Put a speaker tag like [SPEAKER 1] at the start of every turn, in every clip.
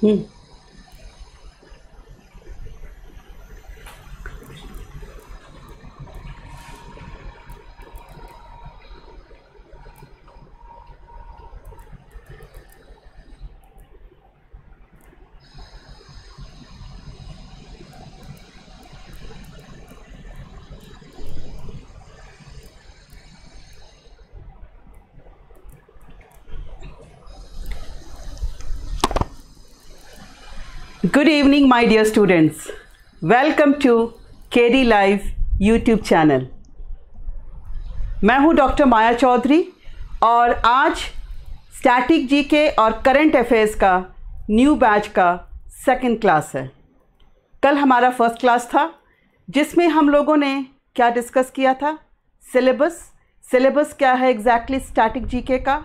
[SPEAKER 1] Hmm. Good evening, my dear students. Welcome to KD Live YouTube channel मैं हूं doctor Maya Chaudhary और आज static GK और करंट अफेयर्स का न्यू बैच का सेकंड क्लास है कल हमारा फर्स्ट क्लास था जिसमें हम लोगों ने क्या डिस्कस किया था सिलेबस सिलेबस क्या है एग्जैक्टली स्टैटिक जीके का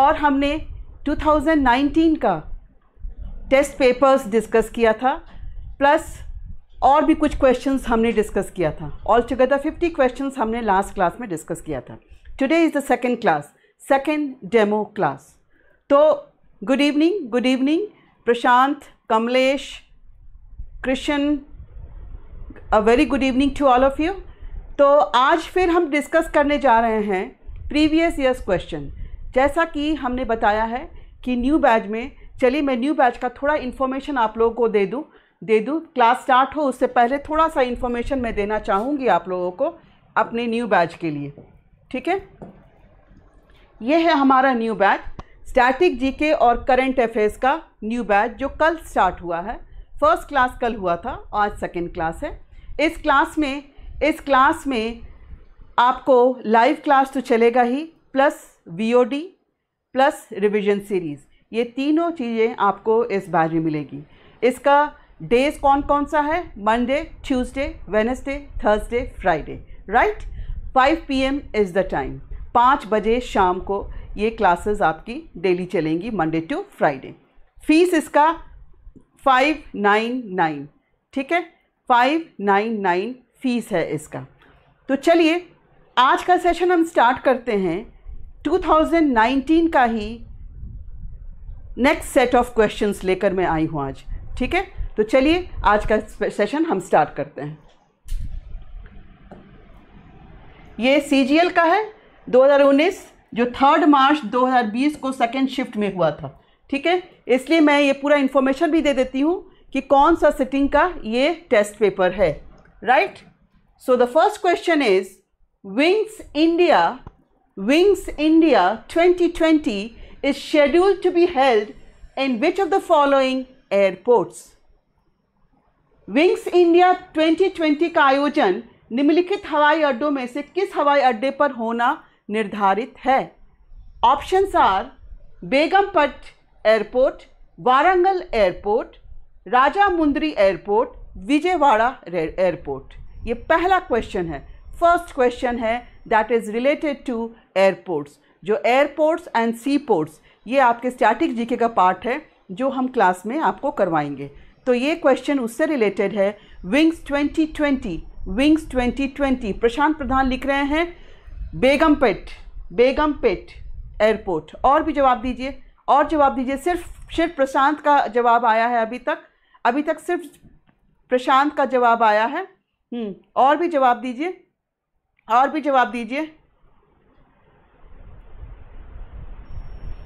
[SPEAKER 1] और हमने 2019 का टेस्ट पेपर्स डिस्कस किया था प्लस और भी कुछ क्वेश्चंस हमने डिस्कस किया था ऑल टुगेदर 50 क्वेश्चंस हमने लास्ट क्लास में डिस्कस किया था today is the second class second demo class तो good evening good evening Prashant Kamlesh Krishna a very good evening to all of you तो आज फिर हम डिस्कस करने जा रहे हैं प्रीवियस ईयर्स क्वेश्चन जैसा कि हमने बताया है कि न्यू बैच में चलिए मैं न्यू बैच का थोड़ा इन्फॉर्मेशन आप लोगों को दे दूँ दे दूँ क्लास स्टार्ट हो उससे पहले थोड़ा सा इन्फॉर्मेशन मैं देना चाहूँगी आप लोगों को अपने न्यू बैच के लिए ठीक है ये है हमारा न्यू बैच स्टैटिक जीके और करंट अफेयर्स का न्यू बैच जो कल स्टार्ट हुआ है फर्स्ट क्लास कल हुआ था आज सेकेंड क्लास है इस क्लास में इस क्लास में आपको लाइव क्लास तो चलेगा ही plus VOD plus revision series ये तीनों चीज़ें आपको इस बैच में मिलेगी इसका डेज कौन कौन सा है Monday Tuesday Wednesday Thursday Friday right 5 P M is the time पाँच बजे शाम को ये क्लासेस आपकी डेली चलेंगी मंडे टू फ्राइडे फीस इसका फाइव नाइन नाइन ठीक है फाइव नाइन नाइन फीस है इसका तो चलिए आज का सेशन हम स्टार्ट करते हैं 2019 का ही नेक्स्ट सेट ऑफ क्वेश्चंस लेकर मैं आई हूँ आज ठीक है तो चलिए आज का सेशन हम स्टार्ट करते हैं ये सी का है 2019 जो थर्ड मार्च 2020 को सेकेंड शिफ्ट में हुआ था ठीक है इसलिए मैं ये पूरा इन्फॉर्मेशन भी दे देती हूँ कि कौन सा सिटिंग का ये टेस्ट पेपर है right so the first question is wings India wings India 2020 is scheduled to be held in which of the following airports? Wings India 2020 का आयोजन निम्नलिखित हवाई अड्डों में से किस हवाई अड्डे पर होना निर्धारित है option are Begumpet airport Warangal airport Rajahmundry airport Vijayawada airport ये पहला क्वेश्चन है फर्स्ट क्वेश्चन है that is related to airports जो एयरपोर्ट्स एंड सी पोर्ट्स ये आपके स्टैटिक जीके का पार्ट है जो हम क्लास में आपको करवाएंगे तो ये क्वेश्चन उससे रिलेटेड है विंग्स 2020 विंग्स 2020 प्रशांत प्रधान लिख रहे हैं बेगमपेट बेगमपेट एयरपोर्ट और भी जवाब दीजिए और जवाब दीजिए सिर्फ सिर्फ प्रशांत का जवाब आया है अभी तक अभी तक सिर्फ प्रशांत का जवाब आया है हम्म, और भी जवाब दीजिए और भी जवाब दीजिए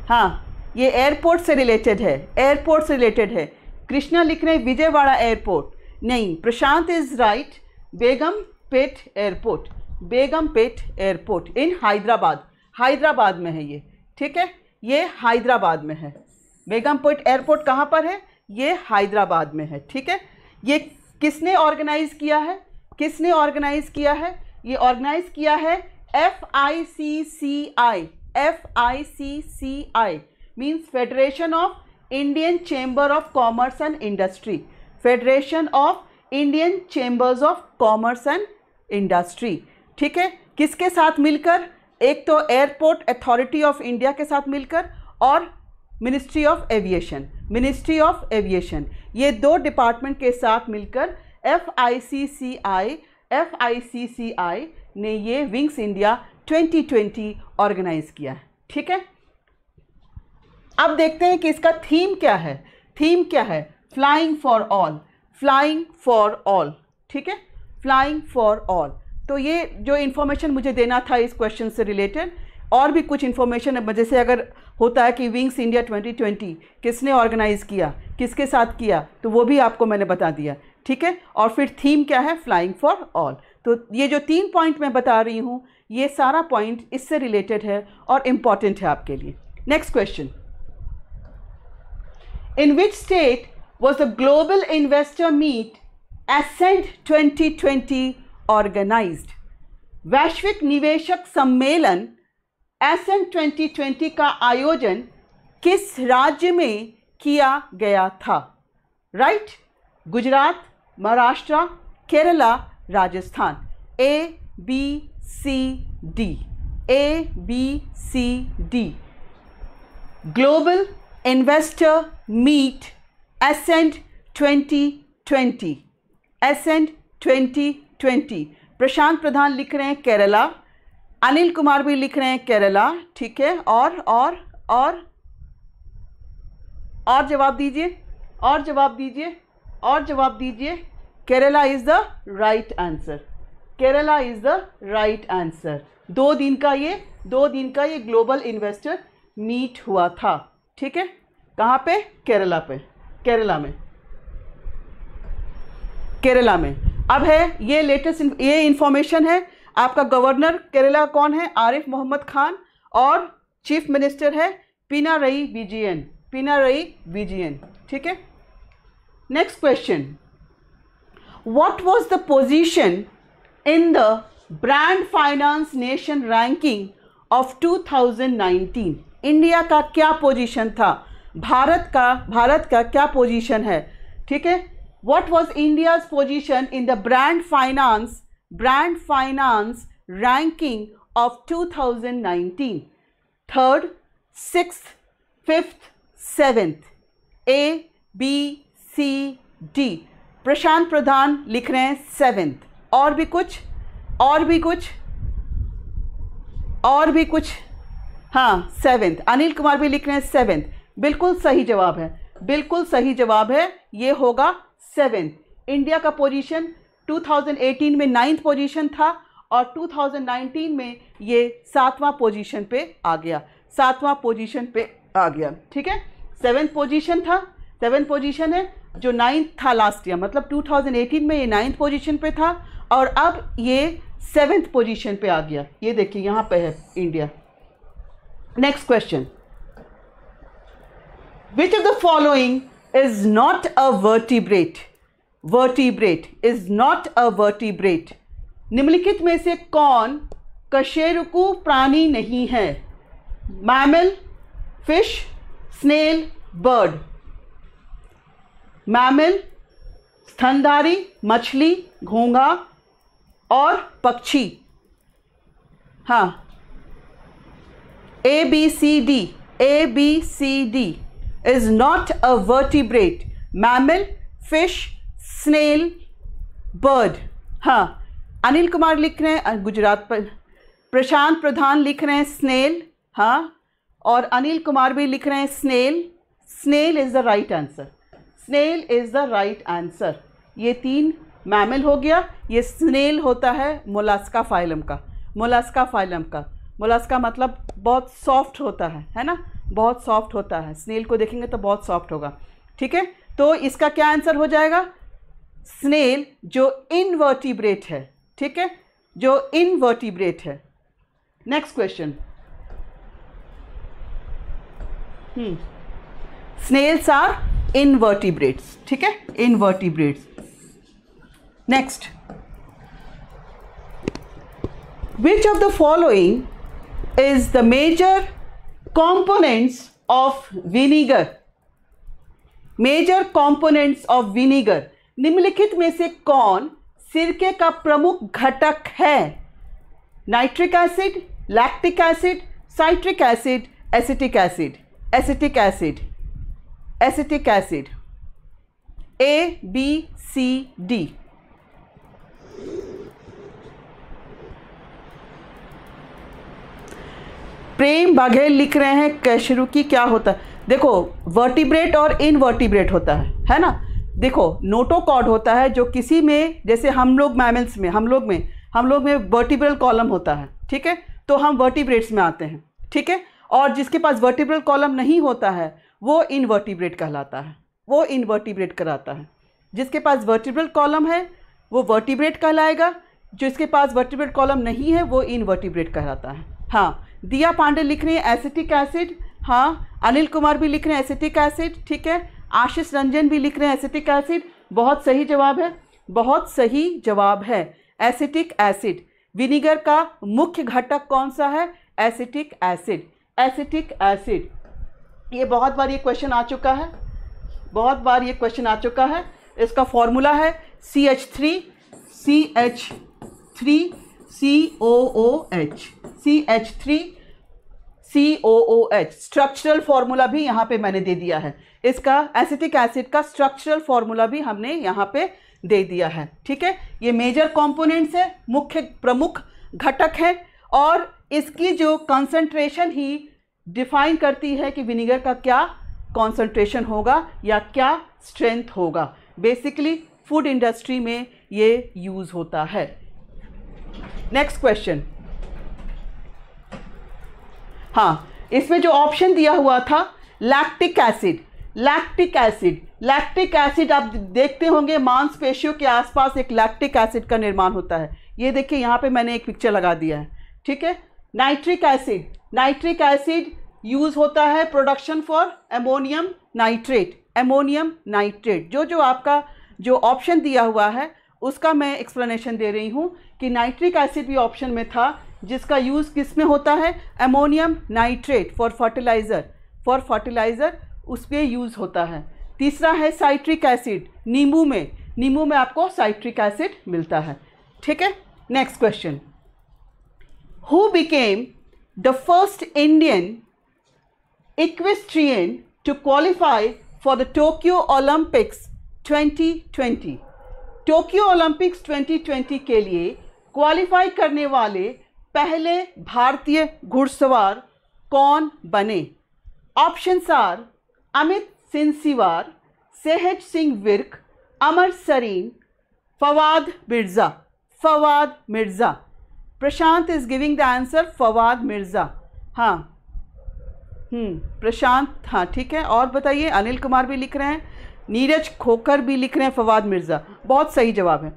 [SPEAKER 1] हाँ ये एयरपोर्ट से रिलेटेड है एयरपोर्ट से रिलेटेड है कृष्णा लिख रहे हैं विजयवाड़ा एयरपोर्ट नहीं Prashant is right Begumpet airport Begumpet airport in Hyderabad Hyderabad में है ये ठीक है ये हैदराबाद में है बेगम पेट एयरपोर्ट कहाँ पर है ये हैदराबाद में है ठीक है ये किसने ऑर्गेनाइज़ किया है किसने ऑर्गेनाइज़ किया है ये ऑर्गेनाइज़ किया है F I C C I F I C C I means Federation of Indian Chamber of Commerce and Industry Federation of Indian Chambers of Commerce and Industry ठीक है किसके साथ मिलकर एक तो एयरपोर्ट अथॉरिटी ऑफ इंडिया के साथ मिलकर और Ministry of Aviation Ministry of Aviation ये दो डिपार्टमेंट के साथ मिलकर F I C C I F I C C आई ने ये विंग्स इंडिया 2020 ऑर्गेनाइज किया है ठीक है अब देखते हैं कि इसका थीम क्या है थीम क्या है flying for all flying for all ठीक है फ्लाइंग फॉर ऑल तो ये जो इन्फॉर्मेशन मुझे देना था इस क्वेश्चन से रिलेटेड और भी कुछ इन्फॉर्मेशन जैसे अगर होता है कि विंग्स इंडिया 2020 किसने ऑर्गेनाइज़ किया किसके साथ किया तो वो भी आपको मैंने बता दिया ठीक है और फिर थीम क्या है फ्लाइंग फॉर ऑल तो ये जो तीन पॉइंट मैं बता रही हूँ ये सारा पॉइंट इससे रिलेटेड है और इम्पॉर्टेंट है आपके लिए next question in which state was the global investor meet Ascent 2020 organised वैश्विक निवेशक सम्मेलन एसेंट 2020 का आयोजन किस राज्य में किया गया था right right? Gujarat Maharashtra Kerala Rajasthan A B C D A B C D global investor meet Ascend 2020 Ascend 2020 Prashant Pradhan लिख रहे हैं केरला अनिल कुमार भी लिख रहे हैं केरला ठीक है और और और और जवाब दीजिए और जवाब दीजिए और जवाब दीजिए Kerala is the right answer Kerala is the right answer दो दिन का ये दो दिन का ये ग्लोबल इन्वेस्टर मीट हुआ था ठीक है कहाँ पे केरला पे केरला में केरला में अब है ये लेटेस्ट ये इंफॉर्मेशन है आपका गवर्नर केरला कौन है आरिफ मोहम्मद खान और चीफ मिनिस्टर है पीना रई विजयन पीना रई विजयन ठीक है next question what was the position in the brand finance nation ranking of 2019 India का क्या पोजीशन था भारत का भारत का क्या पोजीशन है ठीक है what was India's position in the brand finance brand finance ranking of 2019 third six fifth seventh A B C D Prashant Pradhan लिख रहे हैं सेवेंथ और भी कुछ और भी कुछ और भी कुछ हाँ सेवेंथ अनिल कुमार भी लिख रहे हैं सेवेंथ बिल्कुल सही जवाब है बिल्कुल सही जवाब है ये होगा सेवेंथ इंडिया का पोजीशन 2018 में नाइन्थ पोजीशन था और 2019 में ये सातवां पोजीशन पे आ गया सातवां पोजीशन पे आ गया ठीक है सेवेंथ पोजीशन था सेवेंथ पोजीशन है जो नाइन्थ था लास्ट ईयर मतलब 2018 में ये नाइन्थ पोजीशन पे था और अब ये सेवेंथ पोजीशन पे आ गया ये देखिए यहाँ पे है India next question which of the following is not a vertebrate vertebrate is not a vertebrate निम्नलिखित में से कौन कशेरुकु प्राणी नहीं है mammal fish snail bird mammal स्थनधारी मछली घोंगा और पक्षी हाँ A B C D A B C D is not a vertebrate mammal fish snail bird हाँ अनिल कुमार लिख रहे हैं गुजरात पर प्रशांत प्रधान लिख रहे हैं स्नेल हाँ और अनिल कुमार भी लिख रहे हैं snail snail is the right answer snail is the right answer ये तीन मैमल हो गया ये स्नेल होता है मोलास्का फाइलम का मोलास्का फाइलम का मोलास्का मतलब बहुत सॉफ्ट होता है है ना बहुत सॉफ्ट होता है स्नेल को देखेंगे तो बहुत सॉफ्ट होगा ठीक है तो इसका क्या आंसर हो जाएगा स्नेल जो इनवर्टिब्रेट है ठीक है जो इनवर्टिब्रेट है next question snails are invertebrates ठीक है invertebrates next which of the following is the major components of vinegar major components of vinegar निम्नलिखित में से कौन सिरके का प्रमुख घटक है nitric acid lactic acid citric acid acetic acid acetic acid acetic acid A B C D Prem Baghel लिख रहे हैं कैशरुकी क्या होता है देखो वर्टिब्रेट और इनवर्टिब्रेट होता है है ना देखो नोटोकॉड होता है जो किसी में जैसे हम लोग मैमल्स में हम लोग में हम लोग में वर्टिब्रल कॉलम होता है ठीक है तो हम वर्टिब्रेट्स में आते हैं ठीक है और जिसके पास वर्टिब्रल कॉलम नहीं होता है वो इनवर्टिब्रेट कहलाता है वो इनवर्टिब्रेट कराता है जिसके पास वर्टिब्रल कॉलम है वो वर्टिब्रेट कहलाएगा जिसके पास वर्टिब्रेट कॉलम नहीं है वो इनवर्टिब्रेट कहलाता है हाँ दिया पांडे लिख रही हैं एसिटिक एसिड हाँ अनिल कुमार भी लिख रहे हैं एसिटिक एसिड ठीक है आशीष रंजन भी लिख रहे हैं एसिटिक एसिड बहुत सही जवाब है बहुत सही जवाब है एसिटिक एसिड विनीगर का मुख्य घटक कौन सा है एसिटिक एसिड एसिटिक एसिड ये बहुत बार ये क्वेश्चन आ चुका है बहुत बार ये क्वेश्चन आ चुका है इसका फॉर्मूला है C H three C H three C O O H C H three C O O H structural formula भी यहाँ पे मैंने दे दिया है इसका एसिटिक एसिड का स्ट्रक्चरल फॉर्मूला भी हमने यहाँ पे दे दिया है ठीक है ये मेजर कॉम्पोनेंट्स है मुख्य प्रमुख घटक है और इसकी जो कंसंट्रेशन ही डिफाइन करती है कि विनीगर का क्या कंसंट्रेशन होगा या क्या स्ट्रेंथ होगा बेसिकली फूड इंडस्ट्री में ये यूज़ होता है नेक्स्ट क्वेश्चन हाँ इसमें जो ऑप्शन दिया हुआ था lactic acid lactic acid lactic acid आप देखते होंगे मांसपेशियों के आसपास एक लैक्टिक एसिड का निर्माण होता है ये देखिए यहाँ पे मैंने एक पिक्चर लगा दिया है ठीक है nitric acid nitric acid use होता है production for ammonium nitrate ammonium nitrate जो जो आपका जो ऑप्शन दिया हुआ है उसका मैं एक्सप्लेनेशन दे रही हूँ कि नाइट्रिक एसिड भी ऑप्शन में था जिसका यूज़ किस में होता है ammonium nitrate for fertiliser for fertiliser उस पर यूज़ होता है तीसरा है साइट्रिक एसिड नींबू में नींबू में आपको साइट्रिक एसिड मिलता है ठीक है next question who became the first Indian equestrian to qualify for the Tokyo Olympics 2020. Tokyo Olympics 2020 के लिए क्वालिफाई करने वाले पहले भारतीय घुड़सवार कौन बने options are Amit Sinsiwar Sehaj Singh Virk Amar Sarin Fouaad Mirza Fouaad Mirza Prashant is giving the answer Fouaad Mirza हाँ हम्म, प्रशांत हाँ ठीक है और बताइए अनिल कुमार भी लिख रहे हैं नीरज खोकर भी लिख रहे हैं फवाद मिर्ज़ा बहुत सही जवाब है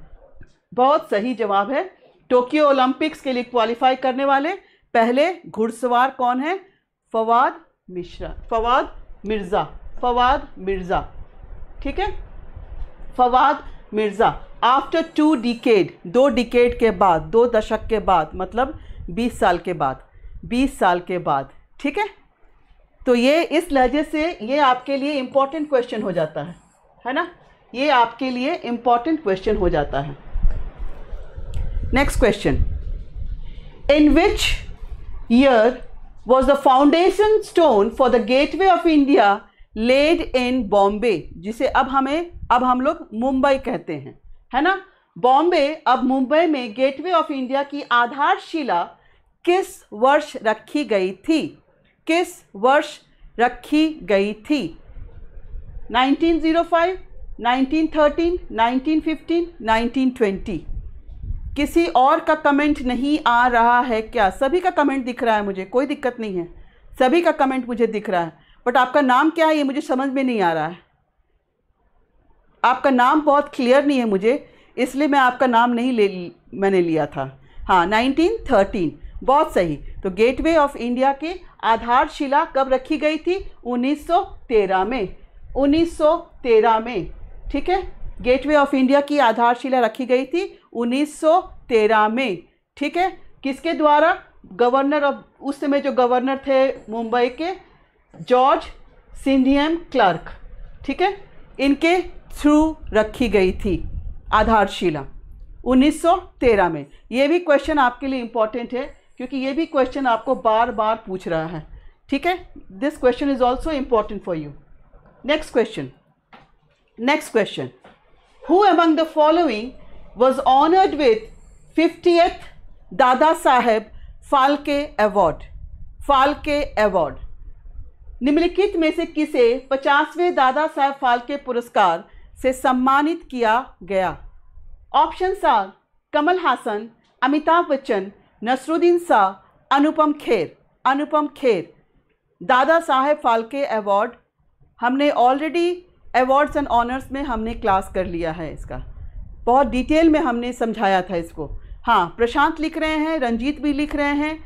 [SPEAKER 1] बहुत सही जवाब है टोक्यो ओलंपिक्स के लिए क्वालिफाई करने वाले पहले घुड़सवार कौन है फवाद मिश्रा फवाद मिर्ज़ा फवाद मिर्ज़ा ठीक है Fouaad Mirza after two decade दो डिकेड के बाद दो दशक के बाद मतलब 20 साल के बाद 20 साल के बाद ठीक है तो ये इस लहजे से ये आपके लिए इम्पॉर्टेंट क्वेश्चन हो जाता है है ना ये आपके लिए इम्पॉर्टेंट क्वेश्चन हो जाता है Next question. In which year was the foundation stone for the gateway of India laid in Bombay? जिसे अब हमें अब हम लोग मुंबई कहते हैं है ना बॉम्बे अब मुंबई में गेटवे ऑफ इंडिया की आधारशिला किस वर्ष रखी गई थी किस वर्ष रखी गई थी 1905, 1913, 1915, 1920 किसी और का कमेंट नहीं आ रहा है क्या सभी का कमेंट दिख रहा है मुझे कोई दिक्कत नहीं है सभी का कमेंट मुझे दिख रहा है बट आपका नाम क्या है ये मुझे समझ में नहीं आ रहा है आपका नाम बहुत क्लियर नहीं है मुझे इसलिए मैं आपका नाम नहीं ले मैंने लिया था हाँ 1913 बहुत सही तो गेटवे ऑफ इंडिया की आधारशिला कब रखी गई थी 1913 में 1913 में ठीक है गेटवे ऑफ इंडिया की आधारशिला रखी गई थी 1913 में ठीक है किसके द्वारा गवर्नर ऑफ उस समय जो गवर्नर थे मुंबई के जॉर्ज सिंधियम क्लर्क ठीक है इनके थ्रू रखी गई थी आधारशिला 1913 में ये भी क्वेश्चन आपके लिए इम्पॉर्टेंट है क्योंकि ये भी क्वेश्चन आपको बार बार पूछ रहा है ठीक है this question is also important for you next question next question who among the following was honored with 50th Dada Sahib Phalke Award. Phalke Award. निम्नलिखित में से किसे पचासवें दादा साहेब फाल्के पुरस्कार से सम्मानित किया गया ऑप्शन आर कमल हासन अमिताभ बच्चन नसरुद्दीन शाह अनुपम खेर अनुपम खेर दादा साहेब फाल्के अवार्ड हमने ऑलरेडी अवार्ड्स एंड ऑनर्स में हमने क्लास कर लिया है इसका बहुत डिटेल में हमने समझाया था इसको हाँ प्रशांत लिख रहे हैं रंजीत भी लिख रहे हैं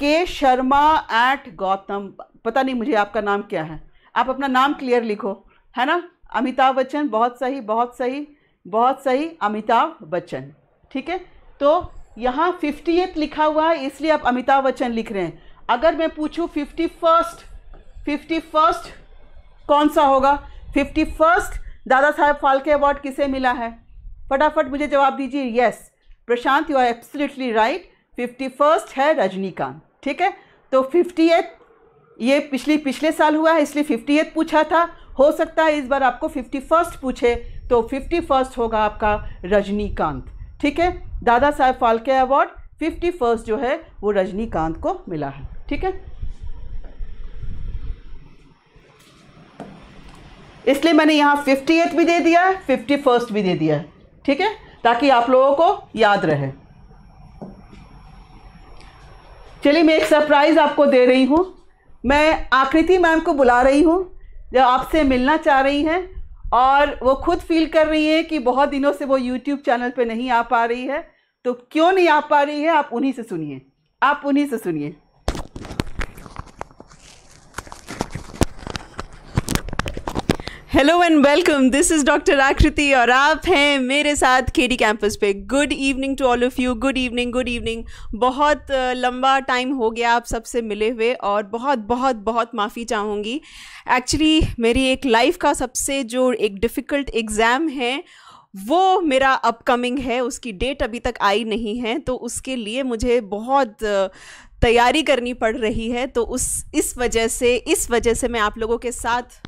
[SPEAKER 1] के शर्मा एट गौतम पता नहीं मुझे आपका नाम क्या है आप अपना नाम क्लियर लिखो है ना अमिताभ बच्चन बहुत सही बहुत सही बहुत सही अमिताभ बच्चन ठीक है तो यहाँ फिफ्टी लिखा हुआ है इसलिए आप अमिताभ बच्चन लिख रहे हैं अगर मैं पूछूँ फिफ्टी फर्स्ट फिफ्टी फर्स्ट कौन सा होगा फिफ्टी फर्स्ट दादा साहब फाल्के अवार्ड किसे मिला है फटाफट मुझे जवाब दीजिए yes Prashant you are absolutely right fifty first है रजनीकांत ठीक है तो फिफ्टी ये पिछली पिछले साल हुआ है इसलिए फिफ्टी पूछा था हो सकता है इस बार आपको फिफ्टी फर्स्ट पूछे तो फिफ्टी फर्स्ट होगा आपका रजनीकांत ठीक है दादा साहेब फाल्के अवार्ड फिफ्टी फर्स्ट जो है वो रजनीकांत को मिला है ठीक है इसलिए मैंने यहाँ फिफ्टी एथ भी दे दिया है फिफ्टी फर्स्ट भी दे दिया है ठीक है ताकि आप लोगों को याद रहे चलिए मैं एक सरप्राइज़ आपको दे रही हूँ मैं आकृति मैम को बुला रही हूँ जो आपसे मिलना चाह रही हैं और वो खुद फील कर रही है कि बहुत दिनों से वो यूट्यूब चैनल पे नहीं आ पा रही है तो क्यों नहीं आ पा रही है आप उन्हीं से
[SPEAKER 2] सुनिए आप उन्हीं से सुनिए hello and welcome this is doctor Aakriti और आप हैं मेरे साथ केडी कैंपस पे good evening to all of you good evening good evening बहुत लंबा टाइम हो गया आप सबसे मिले हुए और बहुत बहुत बहुत माफ़ी चाहूँगी एक्चुअली मेरी एक लाइफ का सबसे जो एक डिफ़िकल्ट एग्ज़ाम है वो मेरा अपकमिंग है उसकी डेट अभी तक आई नहीं है तो उसके लिए मुझे बहुत तैयारी करनी पड़ रही है तो उस इस वजह से इस वजह से मैं आप लोगों के साथ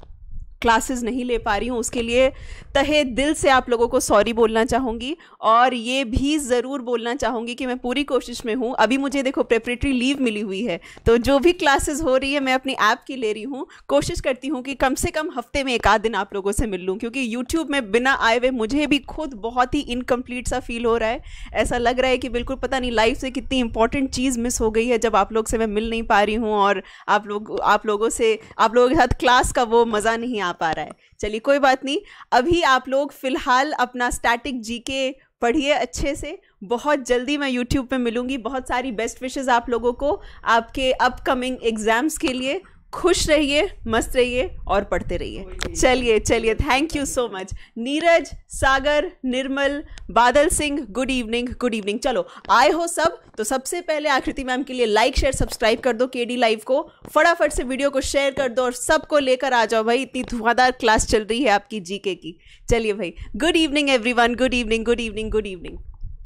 [SPEAKER 2] क्लासेस नहीं ले पा रही हूँ उसके लिए तहे दिल से आप लोगों को सॉरी बोलना चाहूँगी और ये भी ज़रूर बोलना चाहूँगी कि मैं पूरी कोशिश में हूँ अभी मुझे देखो प्रेपरेटरी लीव मिली हुई है तो जो भी क्लासेस हो रही है मैं अपनी ऐप की ले रही हूँ कोशिश करती हूँ कि कम से कम हफ्ते में एक आध दिन आप लोगों से मिल लूँ क्योंकि यूट्यूब में बिना आए हुए मुझे भी खुद बहुत ही इनकम्प्लीट सा फील हो रहा है ऐसा लग रहा है कि बिल्कुल पता नहीं लाइफ से कितनी इंपॉर्टेंट चीज़ मिस हो गई है जब आप लोग से मैं मिल नहीं पा रही हूँ और आप लोग आप लोगों से आप लोगों के साथ क्लास का वो मज़ा नहीं आ पा रहा है चलिए कोई बात नहीं अभी आप लोग फ़िलहाल अपना स्टैटिक जीके पढ़िए अच्छे से बहुत जल्दी मैं यूट्यूब पे मिलूंगी बहुत सारी बेस्ट विशेज़ आप लोगों को आपके अपकमिंग एग्ज़ाम्स के लिए खुश रहिए मस्त रहिए और पढ़ते रहिए चलिए चलिए thank you so much Neeraj Sagar Nirmal Badal Singh good evening good evening चलो आए हो सब तो सबसे पहले आकृति मैम के लिए लाइक शेयर सब्सक्राइब कर दो केडी लाइव को फटाफट से वीडियो को शेयर कर दो और सबको लेकर आ जाओ भाई इतनी धुआंधार क्लास चल रही है आपकी जीके की चलिए भाई good evening every good evening good evening good evening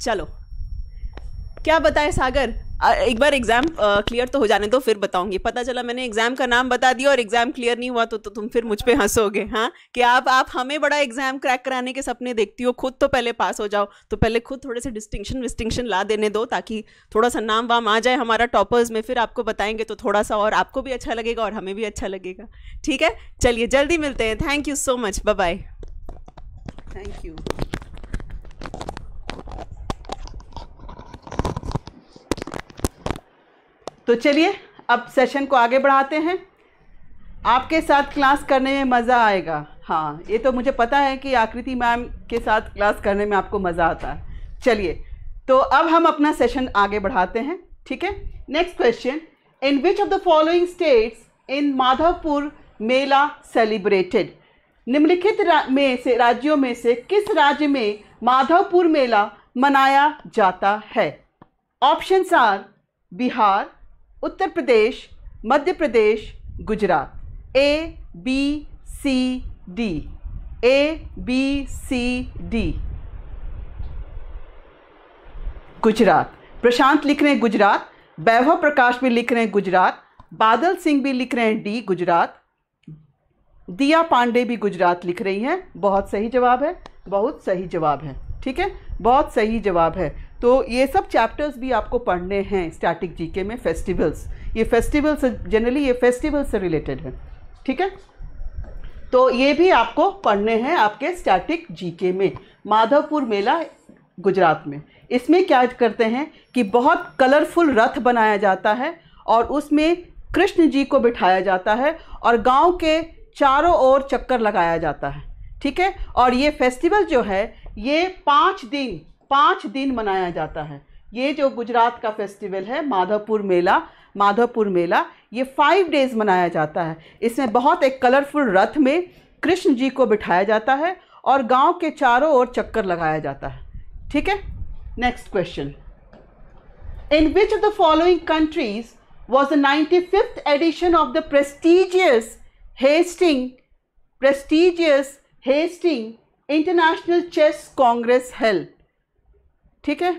[SPEAKER 2] चलो क्या बताएं सागर एक बार एग्जाम क्लियर तो हो जाने दो फिर बताऊंगी पता चला मैंने एग्जाम का नाम बता दिया और एग्जाम क्लियर नहीं हुआ तो, तो तुम फिर मुझ पर हंसोगे हाँ कि आप आप हमें बड़ा एग्जाम क्रैक कराने के सपने देखती हो खुद तो पहले पास हो जाओ तो पहले खुद थोड़े से डिस्टिंक्शन विस्टिंक्शन ला देने दो ताकि थोड़ा सा नाम वाम आ जाए हमारा टॉपर्स में फिर आपको बताएंगे तो थोड़ा सा और आपको भी अच्छा लगेगा और हमें भी अच्छा लगेगा ठीक है चलिए जल्दी मिलते हैं thank you so much bye
[SPEAKER 1] thank you तो चलिए अब सेशन को आगे बढ़ाते हैं आपके साथ क्लास करने में मज़ा आएगा हाँ ये तो मुझे पता है कि आकृति मैम के साथ क्लास करने में आपको मज़ा आता है चलिए तो अब हम अपना सेशन आगे बढ़ाते हैं ठीक है next question in which of the following states in Madhavpur Mela celebrated निम्नलिखित में से राज्यों में से किस राज्य में माधवपुर मेला मनाया जाता है options are Bihar Uttar Pradesh Madhya Pradesh Gujarat A B C D A B C D Gujarat Prashant लिख रहे हैं गुजरात वैभव प्रकाश भी लिख रहे हैं गुजरात बादल सिंह भी लिख रहे हैं डी गुजरात दिया पांडे भी गुजरात लिख रही हैं बहुत सही जवाब है बहुत सही जवाब है ठीक है बहुत सही जवाब है तो ये सब चैप्टर्स भी आपको पढ़ने हैं स्टैटिक जीके में फेस्टिवल्स ये फेस्टिवल्स जनरली ये फेस्टिवल्स से रिलेटेड है ठीक है तो ये भी आपको पढ़ने हैं आपके स्टैटिक जीके में माधवपुर मेला गुजरात में इसमें क्या करते हैं कि बहुत कलरफुल रथ बनाया जाता है और उसमें कृष्ण जी को बिठाया जाता है और गांव के चारों ओर चक्कर लगाया जाता है ठीक है और ये फेस्टिवल जो है ये पाँच दिन पाँच दिन मनाया जाता है ये जो गुजरात का फेस्टिवल है माधवपुर मेला माधवपुर मेला ये फाइव डेज मनाया जाता है इसमें बहुत एक कलरफुल रथ में कृष्ण जी को बिठाया जाता है और गांव के चारों ओर चक्कर लगाया जाता है ठीक है next question in which of the following countries was the ninety fifth edition of the prestigious Hastings prestigious Hastings international chess congress held ठीक है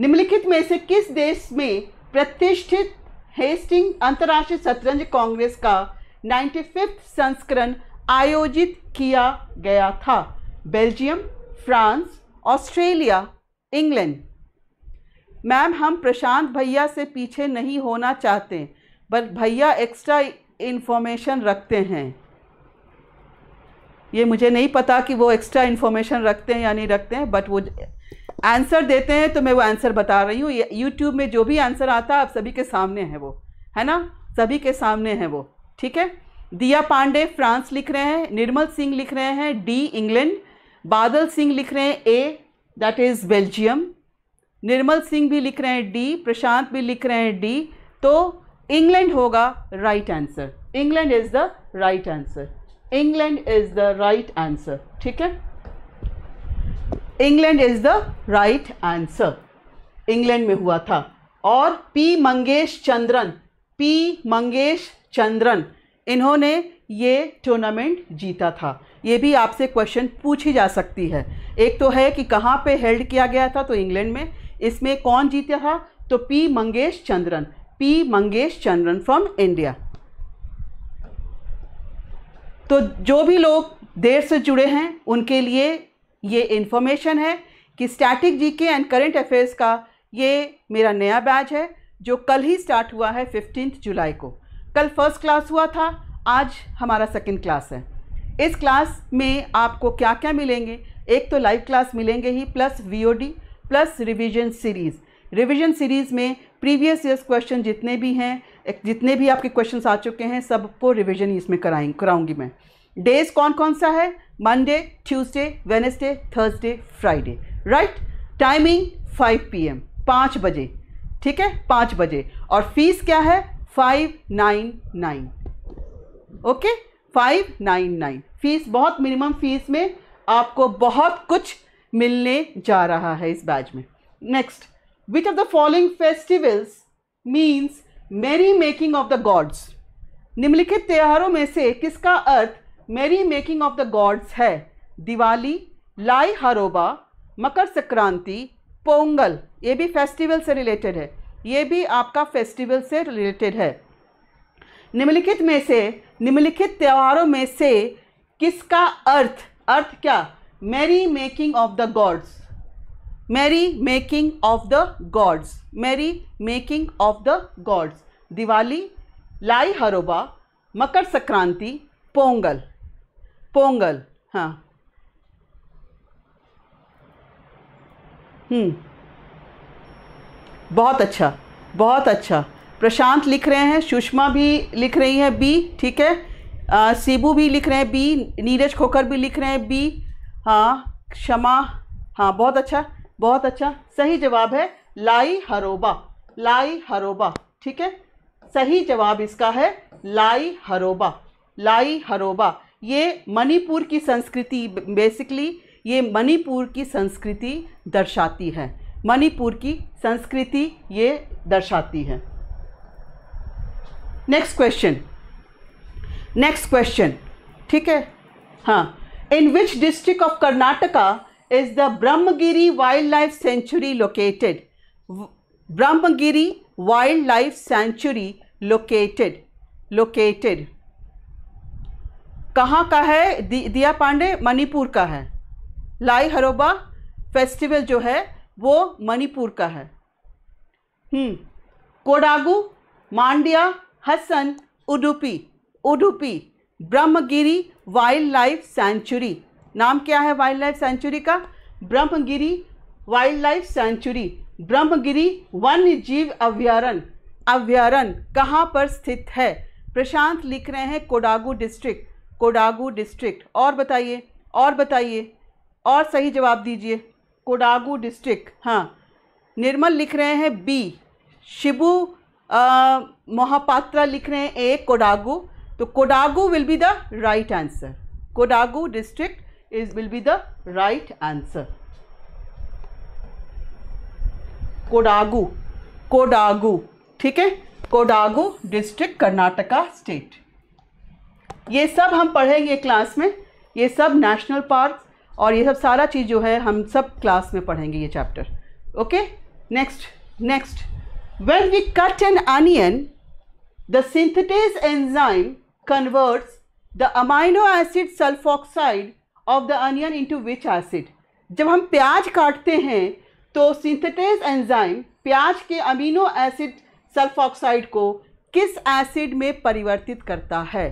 [SPEAKER 1] निम्नलिखित में से किस देश में प्रतिष्ठित हेस्टिंग अंतर्राष्ट्रीय शतरंज कांग्रेस का नाइन्टी संस्करण आयोजित किया गया था Belgium France Australia England ma'am हम प्रशांत भैया से पीछे नहीं होना चाहते बट भैया एक्स्ट्रा इन्फॉर्मेशन रखते हैं ये मुझे नहीं पता कि वो एक्स्ट्रा इन्फॉर्मेशन रखते हैं या नहीं रखते हैं बट वो आंसर देते हैं तो मैं वो आंसर बता रही हूँ यूट्यूब में जो भी आंसर आता है आप सभी के सामने है वो है ना सभी के सामने है वो ठीक है दिया पांडे फ्रांस लिख रहे हैं निर्मल सिंह लिख रहे हैं डी इंग्लैंड बादल सिंह लिख रहे हैं A that is Belgium Nirmal Singh भी लिख रहे हैं डी प्रशांत भी लिख रहे हैं डी तो इंग्लैंड होगा right answer England is the right answer England is the right answer ठीक है England is the right answer England में हुआ था और पी मंगेश चंद्रन पी मंगेश चंद्रन इन्होंने ये टूर्नामेंट जीता था ये भी आपसे क्वेश्चन पूछी जा सकती है एक तो है कि कहाँ पे हेल्ड किया गया था तो इंग्लैंड में इसमें कौन जीता था तो P Mangesh Chandran P Mangesh Chandran from India तो जो भी लोग देर से जुड़े हैं उनके लिए ये इन्फॉर्मेशन है कि static GK and current affairs का ये मेरा नया बैच है जो कल ही स्टार्ट हुआ है फिफ्टीन जुलाई को कल फर्स्ट क्लास हुआ था आज हमारा सेकेंड क्लास है इस क्लास में आपको क्या क्या मिलेंगे एक तो लाइव क्लास मिलेंगे ही plus V plus revision series revision series में प्रीवियस ईयर्स क्वेश्चन जितने भी हैं जितने भी आपके क्वेश्चन आ चुके हैं सबको रिविज़न इसमें कराएं कराऊंगी मैं डेज कौन कौन सा है Monday Tuesday Wednesday Thursday Friday right timing 5 PM 5 बजे ठीक है 5 बजे और फीस क्या है 599 ओके 599 फीस बहुत मिनिमम फीस में आपको बहुत कुछ मिलने जा रहा है इस बैच में next which of the following festivals means merrymaking of the gods निम्नलिखित त्योहारों में से किसका अर्थ मेरी मेकिंग ऑफ द गॉड्स है दिवाली लाई हरोबा मकर संक्रांति पोंगल ये भी फेस्टिवल से रिलेटेड है ये भी आपका फेस्टिवल से रिलेटेड है निम्नलिखित में से निम्नलिखित त्योहारों में से किसका अर्थ अर्थ क्या merrymaking of the gods merrymaking of the gods merrymaking of the gods Diwali Lai Haraoba Makar Sankranti Pongal Pongal हाँ हम्म बहुत अच्छा बहुत अच्छा प्रशांत लिख रहे हैं सुषमा भी लिख रही हैं बी ठीक है सीबू भी लिख रहे हैं बी नीरज खोकर भी लिख रहे हैं बी हाँ क्षमा हाँ बहुत अच्छा बहुत अच्छा सही जवाब है लाई हरोबा लाई हरोबा ठीक है सही जवाब इसका है लाई हरोबा लाई हरोबा ये मणिपुर की संस्कृति बेसिकली ये मणिपुर की संस्कृति दर्शाती है मणिपुर की संस्कृति ये दर्शाती है नेक्स्ट क्वेश्चन नेक्स्ट क्वेश्चन ठीक है हाँ in which district of Karnataka is the Brahmagiri wildlife sanctuary located Brahmagiri wildlife sanctuary located located कहाँ का है दिया पांडे मणिपुर का है लाई हरोबा फेस्टिवल जो है वो मणिपुर का है हम्म, Kodagu Mandya Hassan Udupi Udupi Brahmagiri wildlife sanctuary नाम क्या है वाइल्ड लाइफ सेंचुरी का Brahmagiri wildlife sanctuary Brahmagiri वन्य जीव अभ्यारण अभ्यारण कहाँ पर स्थित है प्रशांत लिख रहे हैं कोडागू डिस्ट्रिक्ट कोडागू डिस्ट्रिक्ट और बताइए और बताइए और सही जवाब दीजिए कोडागू डिस्ट्रिक्ट हाँ निर्मल लिख रहे हैं बी शिबू मोहपात्रा लिख रहे हैं ए कोडागू तो Kodagu will be the right answer Kodagu district is will be the right answer Kodagu Kodagu ठीक है कोडागू डिस्ट्रिक्ट कर्नाटका स्टेट ये सब हम पढ़ेंगे क्लास में ये सब नेशनल पार्क और ये सब सारा चीज़ जो है हम सब क्लास में पढ़ेंगे ये chapter okay next next when we cut an onion the synthetase enzyme converts the amino acid sulphoxide of the onion into which acid जब हम प्याज काटते हैं तो सिंथेटेज एंजाइम प्याज के अमीनो एसिड सल्फॉक्साइड को किस एसिड में परिवर्तित करता है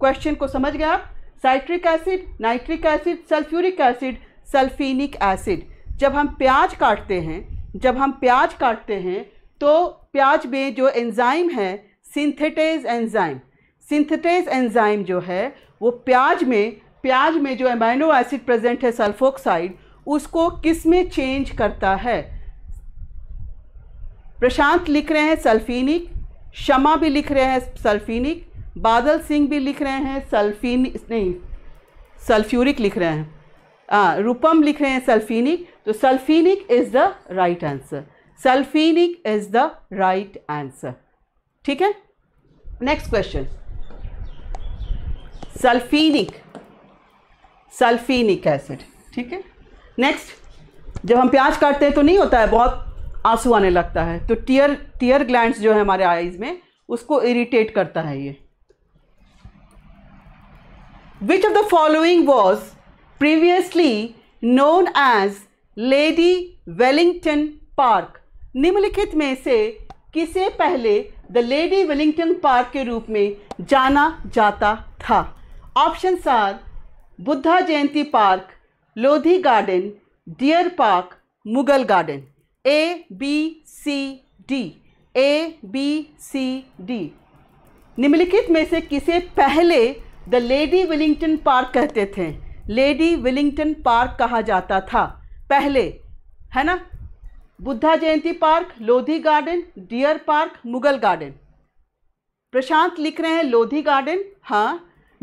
[SPEAKER 1] क्वेश्चन को समझ गए आप citric acid nitric acid sulphuric acid sulphinic acid जब हम प्याज काटते हैं जब हम प्याज काटते हैं तो प्याज में जो एंजाइम है सिंथेटेज एंजाइम सिंथेटेज एंजाइम जो है वो प्याज में प्याज में जो एमाइनो एसिड प्रेजेंट है सल्फोक्साइड उसको किस में चेंज करता है प्रशांत लिख रहे हैं सल्फीनिक शमा भी लिख रहे हैं सल्फीनिक बादल सिंह भी लिख रहे हैं सल्फिन नहीं सल्फ्यूरिक लिख रहे हैं आ, रूपम लिख रहे हैं सल्फीनिक तो sulphinic is the right answer sulphinic is the right answer ठीक है next question sulphinic sulphinic acid ठीक है नेक्स्ट जब हम प्याज काटते हैं तो नहीं होता है बहुत आंसू आने लगता है तो टीयर टीयर ग्लैंड्स जो है हमारे आईज में उसको इरिटेट करता है ये Which of the following was previously known as lady Wellington park निम्नलिखित में से किसे पहले द लेडी वेलिंगटन पार्क के रूप में जाना जाता था ऑप्शन सार Buddha Jayanti park Lodhi garden deer park Mughal garden A B C D A B C D निम्नलिखित में से किसे पहले द लेडी विलिंगटन पार्क कहते थे लेडी विलिंगटन पार्क कहा जाता था पहले है ना Buddha Jayanti park Lodhi garden deer park Mughal garden Prashant लिख रहे हैं लोधी गार्डन हाँ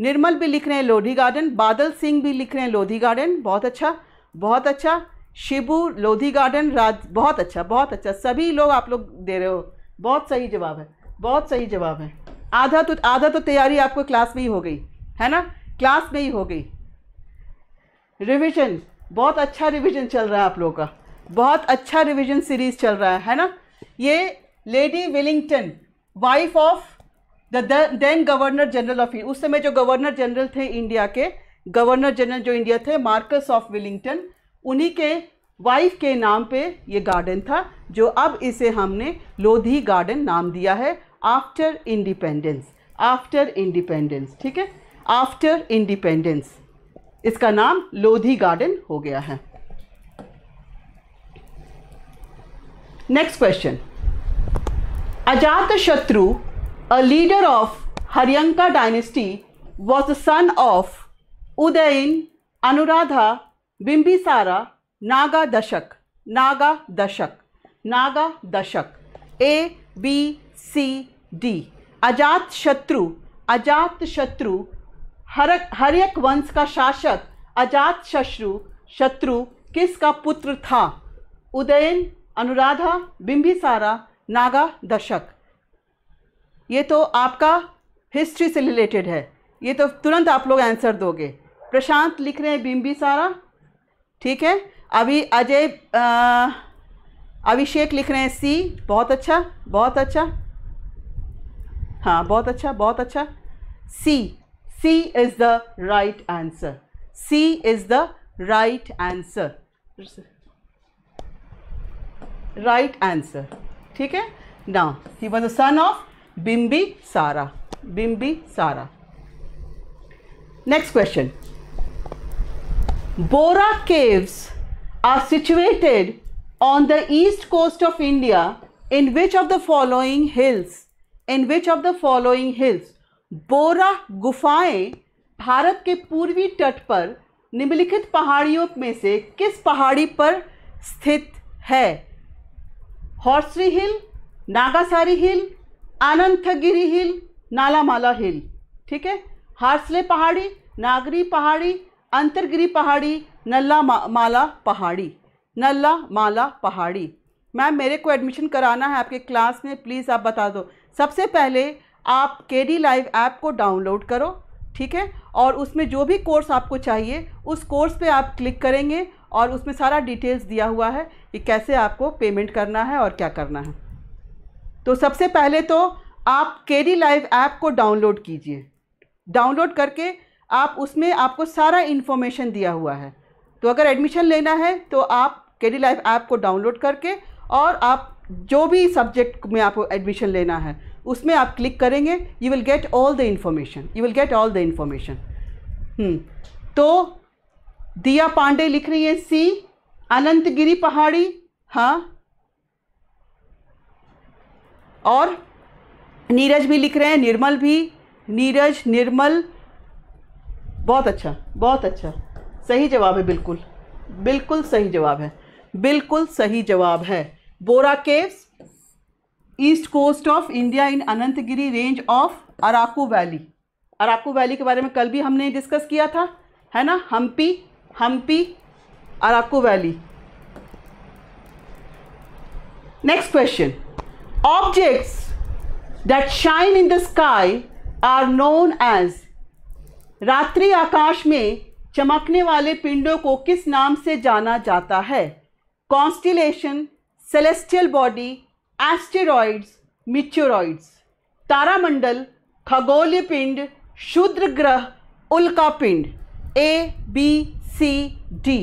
[SPEAKER 1] निर्मल भी लिख रहे हैं लोधी गार्डन बादल सिंह भी लिख रहे हैं लोधी गार्डन बहुत अच्छा बहुत अच्छा शिबू लोधी गार्डन राज बहुत अच्छा बहुत अच्छा सभी लोग आप लोग दे रहे हो बहुत सही जवाब है बहुत सही जवाब है आधा तो आधा तो तैयारी आपको क्लास में ही हो गई है ना क्लास में ही हो गई रिविजन बहुत अच्छा रिविजन चल रहा है आप लोगों का बहुत अच्छा रिविजन सीरीज चल रहा है है ना ये lady Willingdon wife of the then governor general of उस समय जो गवर्नर जनरल थे इंडिया के गवर्नर जनरल जो इंडिया थे मार्कस ऑफ विलिंगटन उन्हीं के वाइफ के नाम पे ये गार्डन था जो अब इसे हमने लोधी गार्डन नाम दिया है आफ्टर इंडिपेंडेंस आफ्टर इंडिपेंडेंस ठीक है आफ्टर इंडिपेंडेंस इसका नाम लोधी गार्डन हो गया है next question Ajatashatru a leader of Haryanka dynasty was the son of Udayan Anuradha Bimbisara Nagadasaka Nagadasaka Naga दशक ए बी सी डी अजात शत्रु अजात शत्रु हरक हरयक वंश का शासक अजात शत्रु शत्रु किसका पुत्र था उदयन अनुराधा बिंबिसारा नागा दशक ये तो आपका हिस्ट्री से रिलेटेड है ये तो तुरंत आप लोग आंसर दोगे प्रशांत लिख रहे हैं बिंबिसारा ठीक है अभी अजय अभिषेक लिख रहे हैं सी बहुत अच्छा बहुत अच्छा हाँ बहुत अच्छा बहुत अच्छा सी C is the right answer. C is the right answer. Right answer. ठीक है Now, he was the son of Bimbi Bimbi Sara. Next question. Bora caves are situated on the east coast of India in which of the following hills? In which of the following hills? बोरा गुफाएं भारत के पूर्वी तट पर निम्नलिखित पहाड़ियों में से किस पहाड़ी पर स्थित है हॉर्सरी हिल नागासारी हिल आनंदगिरी हिल नालामाला हिल ठीक है हार्सले पहाड़ी नागरी पहाड़ी अंतरगिरी पहाड़ी नल्ला मा, माला पहाड़ी नल्ला माला पहाड़ी मैम मेरे को एडमिशन कराना है आपके क्लास में प्लीज़ आप बता दो सबसे पहले आप के डी लाइव ऐप को डाउनलोड करो ठीक है और उसमें जो भी कोर्स आपको चाहिए उस कोर्स पे आप क्लिक करेंगे और उसमें सारा डिटेल्स दिया हुआ है कि कैसे आपको पेमेंट करना है और क्या करना है तो सबसे पहले तो आप के डी लाइव ऐप को डाउनलोड कीजिए डाउनलोड करके आप उसमें आपको सारा इन्फॉर्मेशन दिया हुआ है तो अगर एडमिशन लेना है तो आप के डी लाइव ऐप को डाउनलोड करके और आप जो भी सब्जेक्ट में आपको एडमिशन लेना है उसमें आप क्लिक करेंगे you will get all the information you will get all the information तो दिया पांडे लिख रही है सी अनंतगिरी पहाड़ी हाँ और नीरज भी लिख रहे हैं निर्मल भी नीरज निर्मल बहुत अच्छा बहुत अच्छा सही जवाब है बिल्कुल बिल्कुल सही जवाब है बिल्कुल सही जवाब है Borra caves east coast of India in Ananthagiri range of Araku valley Araku valley के बारे में कल भी हमने डिस्कस किया था है ना Hampi Hampi Araku valley next question objects that shine in the sky are known as रात्रि आकाश में चमकने वाले पिंडों को किस नाम से जाना जाता है constellation celestial body asteroids meteoroids तारामंडल खगोलीय पिंड शुद्र ग्रह उल्का पिंड ए बी सी डी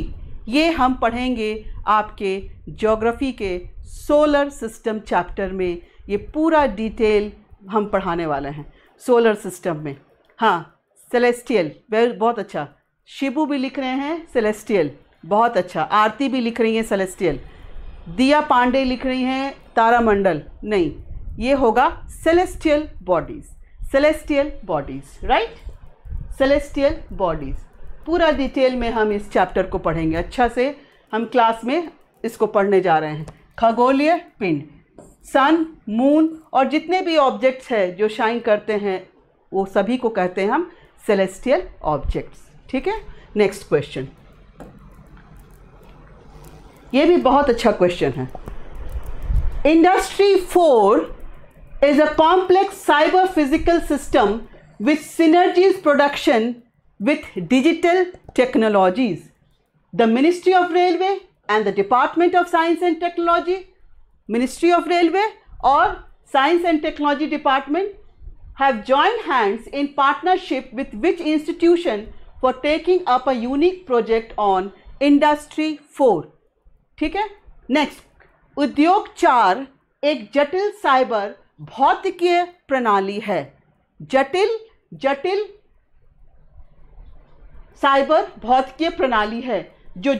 [SPEAKER 1] ये हम पढ़ेंगे आपके ज्योग्राफी के सोलर सिस्टम चैप्टर में ये पूरा डिटेल हम पढ़ाने वाले हैं सोलर सिस्टम में हाँ सेलेस्टियल बहुत अच्छा शिबू भी लिख रहे हैं सेलेस्टियल बहुत अच्छा आरती भी लिख रही हैं सेलेस्टियल दिया पांडे लिख रही हैं तारामंडल नहीं ये होगा celestial bodies celestial bodies right celestial bodies पूरा डिटेल में हम इस चैप्टर को पढ़ेंगे अच्छा से हम क्लास में इसको पढ़ने जा रहे हैं खगोलीय पिंड सन मून और जितने भी ऑब्जेक्ट्स हैं जो शाइन करते हैं वो सभी को कहते हैं हम सेलेस्टियल ऑब्जेक्ट्स ठीक है नेक्स्ट क्वेश्चन ये भी बहुत अच्छा क्वेश्चन है Industry 4 is a complex cyber physical system which synergies production with digital technologies. The Ministry of Railway and the Department of Science and Technology, Ministry of Railway or Science and Technology Department have joined hands in partnership with which institution for taking up a unique project on Industry 4. ठीक है Next. उद्योग चार एक जटिल cyber भौतिकीय प्रणाली है जटिल जटिल साइबर भौतिकीय प्रणाली है जो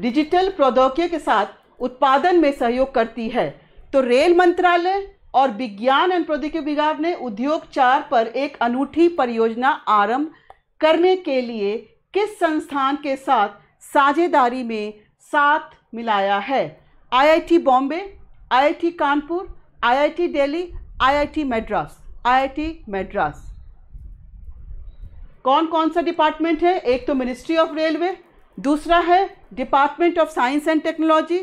[SPEAKER 1] डिजिटल प्रौद्योगिकी के साथ उत्पादन में सहयोग करती है तो रेल मंत्रालय और विज्ञान एवं प्रौद्योगिकी विभाग ने उद्योग चार पर एक अनूठी परियोजना आरंभ करने के लिए किस संस्थान के साथ साझेदारी में साथ मिलाया है IIT Bombay IIT Kanpur IIT Delhi IIT Madras IIT Madras कौन कौन सा डिपार्टमेंट है एक तो मिनिस्ट्री ऑफ रेलवे दूसरा है department of science and technology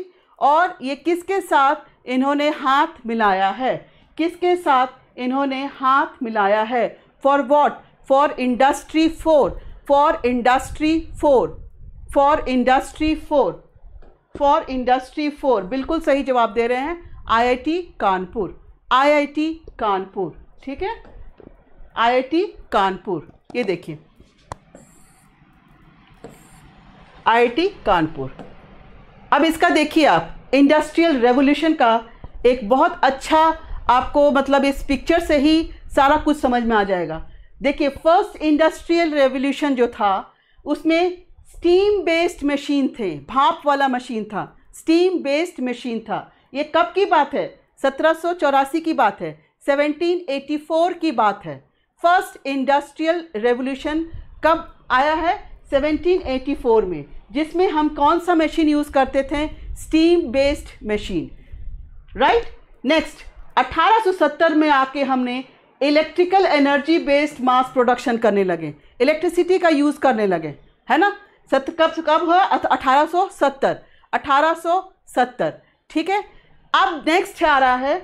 [SPEAKER 1] और ये किसके साथ इन्होंने हाथ मिलाया है किसके साथ इन्होंने हाथ मिलाया है for what for industry four for industry four for industry four for industry four बिल्कुल सही जवाब दे रहे हैं आईआईटी कानपुर आईआईटी कानपुर ठीक है आईआईटी कानपुर ये देखिए आईआईटी कानपुर अब इसका देखिए आप इंडस्ट्रियल रेवोल्यूशन का एक बहुत अच्छा आपको मतलब इस पिक्चर से ही सारा कुछ समझ में आ जाएगा देखिए फर्स्ट इंडस्ट्रियल रेवोल्यूशन जो था उसमें स्टीम बेस्ड मशीन थे भाप वाला मशीन था स्टीम बेस्ड मशीन था ये कब की बात है सत्रह की बात है 1784 की बात है फर्स्ट इंडस्ट्रियल रेवोल्यूशन कब आया है 1784 में जिसमें हम कौन सा मशीन यूज़ करते थे steam based machine right next 1870 में आके हमने electrical energy based mass production करने लगे इलेक्ट्रिसिटी का यूज़ करने लगे है ना सत कब कब हुआ अठारह सौ सत्तर अठारह सौ सत्तर ठीक है अब नेक्स्ट आ रहा है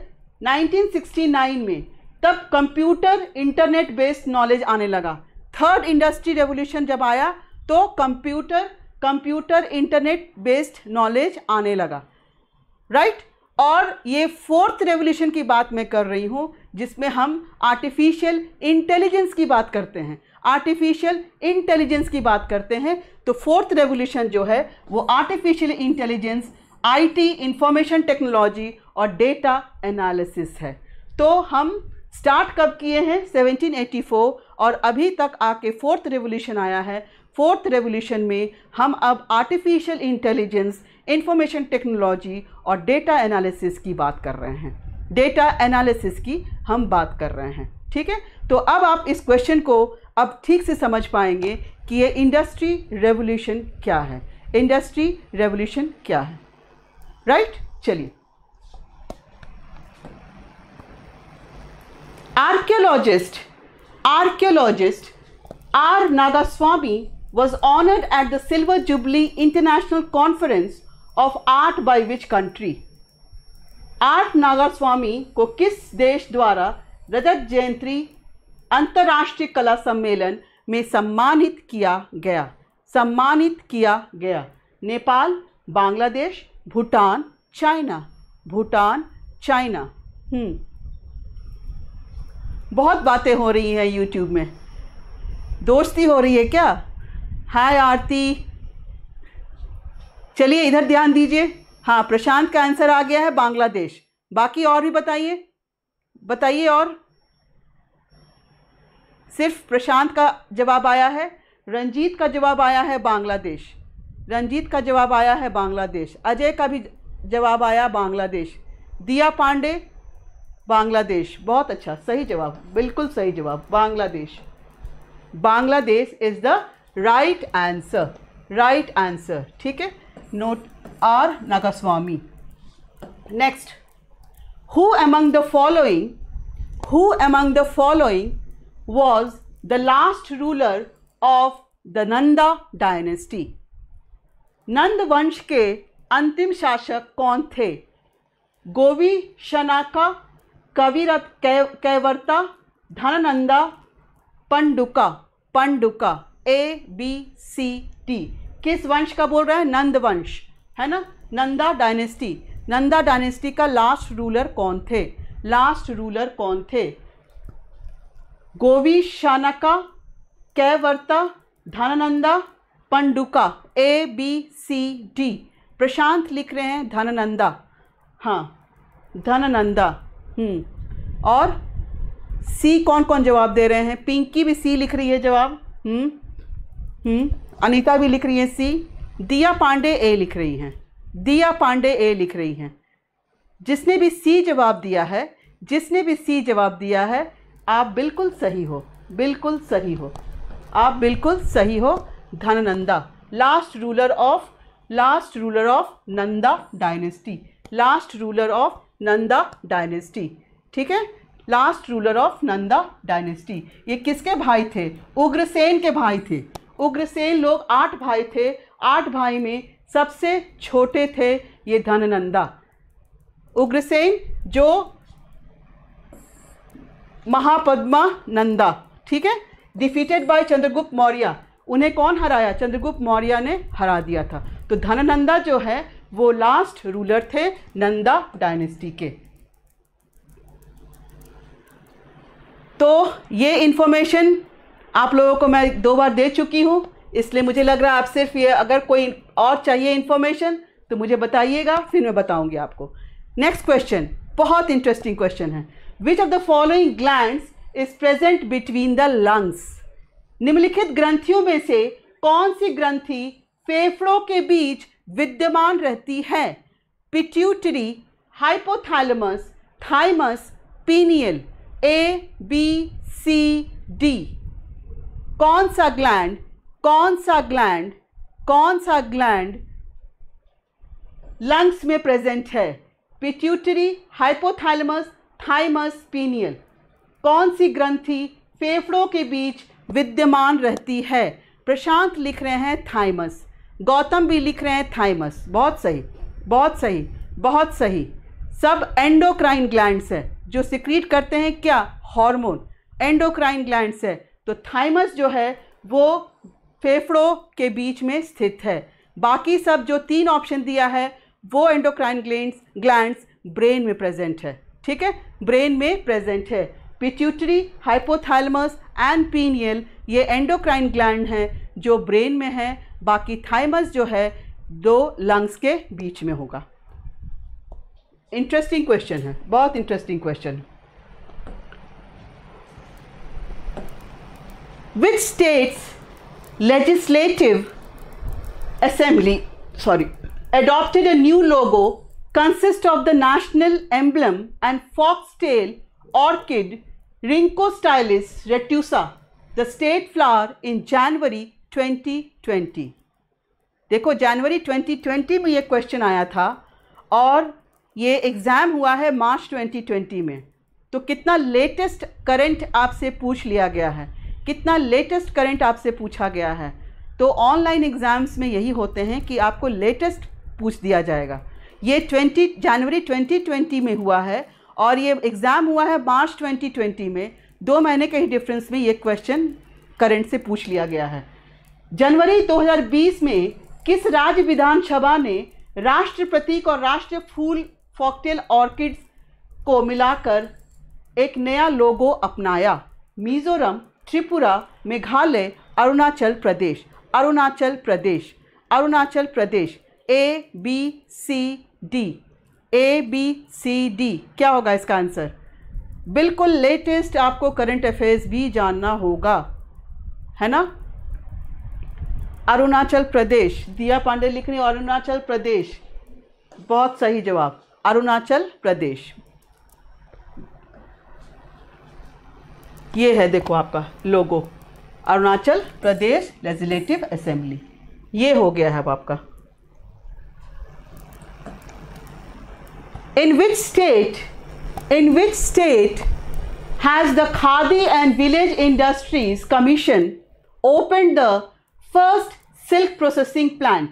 [SPEAKER 1] 1969 में तब कंप्यूटर इंटरनेट बेस्ड नॉलेज आने लगा थर्ड इंडस्ट्री रेवोल्यूशन जब आया तो computer computer internet based knowledge आने लगा राइट right? और ये फोर्थ रेवोल्यूशन की बात मैं कर रही हूँ जिसमें हम आर्टिफिशियल इंटेलिजेंस की बात करते हैं आर्टिफिशियल इंटेलिजेंस की बात करते हैं तो फोर्थ रेवोल्यूशन जो है वो artificial intelligence IT information technology और डेटा एनालिसिस है तो हम स्टार्ट कब किए हैं 1784 और अभी तक आके फोर्थ रेवोल्यूशन आया है फोर्थ रेवोल्यूशन में हम अब आर्टिफिशियल इंटेलिजेंस इंफॉर्मेशन टेक्नोलॉजी और डेटा एनालिसिस की बात कर रहे हैं डेटा एनालिसिस की हम बात कर रहे हैं ठीक है तो अब आप इस क्वेश्चन को अब ठीक से समझ पाएंगे कि ये इंडस्ट्री रेवोल्यूशन क्या है इंडस्ट्री रेवोल्यूशन क्या है राइट चलिए archaeologist archaeologist R Nagaswamy was honoured at the silver jubilee international conference of art by which country R Nagaswamy को किस देश द्वारा रजत जयंती अंतर्राष्ट्रीय कला सम्मेलन में सम्मानित किया गया सम्मानित किया गया नेपाल बांग्लादेश भूटान चाइना भूटान चाइना हम्म। बहुत बातें हो रही हैं यूट्यूब में दोस्ती हो रही है क्या हाय आरती चलिए इधर ध्यान दीजिए हाँ प्रशांत का आंसर आ गया है बांग्लादेश बाकी और भी बताइए बताइए और सिर्फ प्रशांत का जवाब आया है रंजीत का जवाब आया है बांग्लादेश रंजीत का जवाब आया है बांग्लादेश अजय का भी जवाब आया बांग्लादेश दिया पांडे बांग्लादेश बहुत अच्छा सही जवाब बिल्कुल सही जवाब Bangladesh Bangladesh is the right answer right answer ठीक है note R Nagaswamy next who among the following who among the following was the last ruler of the Nanda dynasty. Nanda वंश के अंतिम शासक कौन थे गोवी शनाका कविरथ कै कैवर्ता धनानंदा पंडुका पंडुका ए बी सी टी किस वंश का बोल रहा है नंद वंश है ना नंदा डायनेस्टी नंदा डायनेस्टी का लास्ट रूलर कौन थे लास्ट रूलर कौन थे गोवी शानका कैवर्ता धनानंदा पंडुका ए बी सी डी प्रशांत लिख रहे हैं धनानंदा हाँ धनानंदा हम्म, और सी कौन कौन जवाब दे रहे हैं पिंकी भी सी लिख रही है जवाब हम्म हम्म अनीता भी लिख रही है सी दिया पांडे ए लिख रही हैं दिया पांडे ए लिख रही हैं जिसने भी सी जवाब दिया है जिसने भी सी जवाब दिया है आप बिल्कुल सही हो बिल्कुल सही हो आप बिल्कुल सही हो Dhanananda last ruler of last ruler of Nanda dynasty last ruler of Nanda dynasty ठीक है last ruler of Nanda dynasty ये किसके भाई थे उग्रसेन के भाई थे उग्रसेन लोग आठ भाई थे आठ भाई में सबसे छोटे थे ये धननंदा उग्रसेन जो महापद्मा नंदा ठीक है डिफीटेड बाय चंद्रगुप्त मौर्य उन्हें कौन हराया चंद्रगुप्त मौर्य ने हरा दिया था तो धननंदा जो है वो लास्ट रूलर थे नंदा डायनेस्टी के तो ये इन्फॉर्मेशन आप लोगों को मैं दो बार दे चुकी हूँ इसलिए मुझे लग रहा है आप सिर्फ ये अगर कोई और चाहिए इन्फॉर्मेशन तो मुझे बताइएगा फिर मैं बताऊँगी आपको नेक्स्ट क्वेश्चन बहुत इंटरेस्टिंग क्वेश्चन है which of the following gland is present between the lungs निम्नलिखित ग्रंथियों में से कौन सी ग्रंथि फेफड़ों के बीच विद्यमान रहती है pituitary hypothalamus thymus pineal A B C D कौन सा ग्लैंड कौन सा ग्लैंड कौन सा ग्लैंड लंग्स में प्रेजेंट है पिट्यूटरी हाइपोथैलमस थाइमस पीनियल कौन सी ग्रंथि फेफड़ों के बीच विद्यमान रहती है प्रशांत लिख रहे हैं थाइमस गौतम भी लिख रहे हैं थाइमस बहुत सही बहुत सही बहुत सही सब एंडोक्राइन ग्लैंड्स है जो सिक्रीट करते हैं क्या हार्मोन एंडोक्राइन ग्लैंड्स है तो थाइमस जो है वो फेफड़ों के बीच में स्थित है बाकी सब जो तीन ऑप्शन दिया है वो एंडोक्राइन ग्लैंड्स ग्लैंड्स ब्रेन में प्रेजेंट है ठीक है ब्रेन में प्रेजेंट है पिट्यूटरी हाइपोथैलमस एंड पीनियल ये एंडोक्राइन ग्लैंड हैं जो ब्रेन में है बाकी थाइमस जो है दो लंग्स के बीच में होगा इंटरेस्टिंग क्वेश्चन है बहुत interesting question which states legislative assembly sorry adopted a new logo consist of the national emblem and foxtail orchid Rinco Rhynchostylis retusa, the state flower in January 2020. देखो January 2020 में ये question आया था और ये exam हुआ है मार्च 2020 में तो कितना लेटेस्ट करंट आपसे पूछ लिया गया है कितना लेटेस्ट करंट आपसे पूछा गया है तो ऑनलाइन एग्ज़ाम्स में यही होते हैं कि आपको लेटेस्ट पूछ दिया जाएगा ये 20 जनवरी 2020 में हुआ है और ये एग्ज़ाम हुआ है मार्च 2020 में दो महीने के ही डिफरेंस में ये क्वेश्चन करंट से पूछ लिया गया है जनवरी 2020 में किस राज्य विधानसभा ने राष्ट्र प्रतीक और राष्ट्र फूल फॉकटेल ऑर्किड्स को मिलाकर एक नया लोगो अपनाया Mizoram Tripura Meghalaya Arunachal Pradesh Arunachal Pradesh Arunachal Pradesh A B C D A B C D क्या होगा इसका आंसर बिल्कुल लेटेस्ट आपको करंट अफेयर्स भी जानना होगा है ना अरुणाचल प्रदेश दिया पांडे लिख रही अरुणाचल प्रदेश बहुत सही जवाब अरुणाचल प्रदेश ये है देखो आपका logo Arunachal Pradesh legislative assembly ये हो गया है अब आपका in which state in which state has the khadi and village industries commission opened the first silk processing plant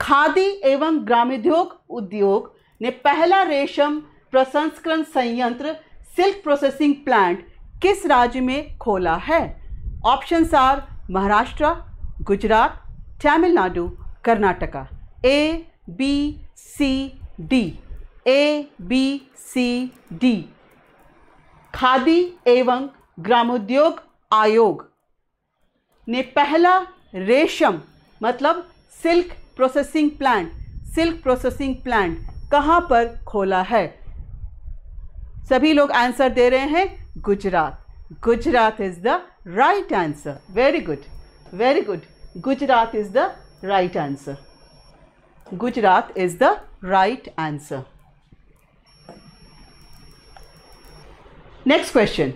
[SPEAKER 1] Khadi एवं ग्रामोद्योग उद्योग ने पहला रेशम प्रसंस्करण संयंत्र सिल्क प्रोसेसिंग प्लांट किस राज्य में खोला है options are Maharashtra Gujarat Tamil Nadu Karnataka A B C D A B C D Khadi एवं ग्रामोद्योग आयोग ने पहला रेशम मतलब silk processing plant silk processing plant कहाँ पर खोला है सभी लोग आंसर दे रहे हैं Gujarat Gujarat is the right answer very good very good Gujarat is the right answer Gujarat is the right answer next question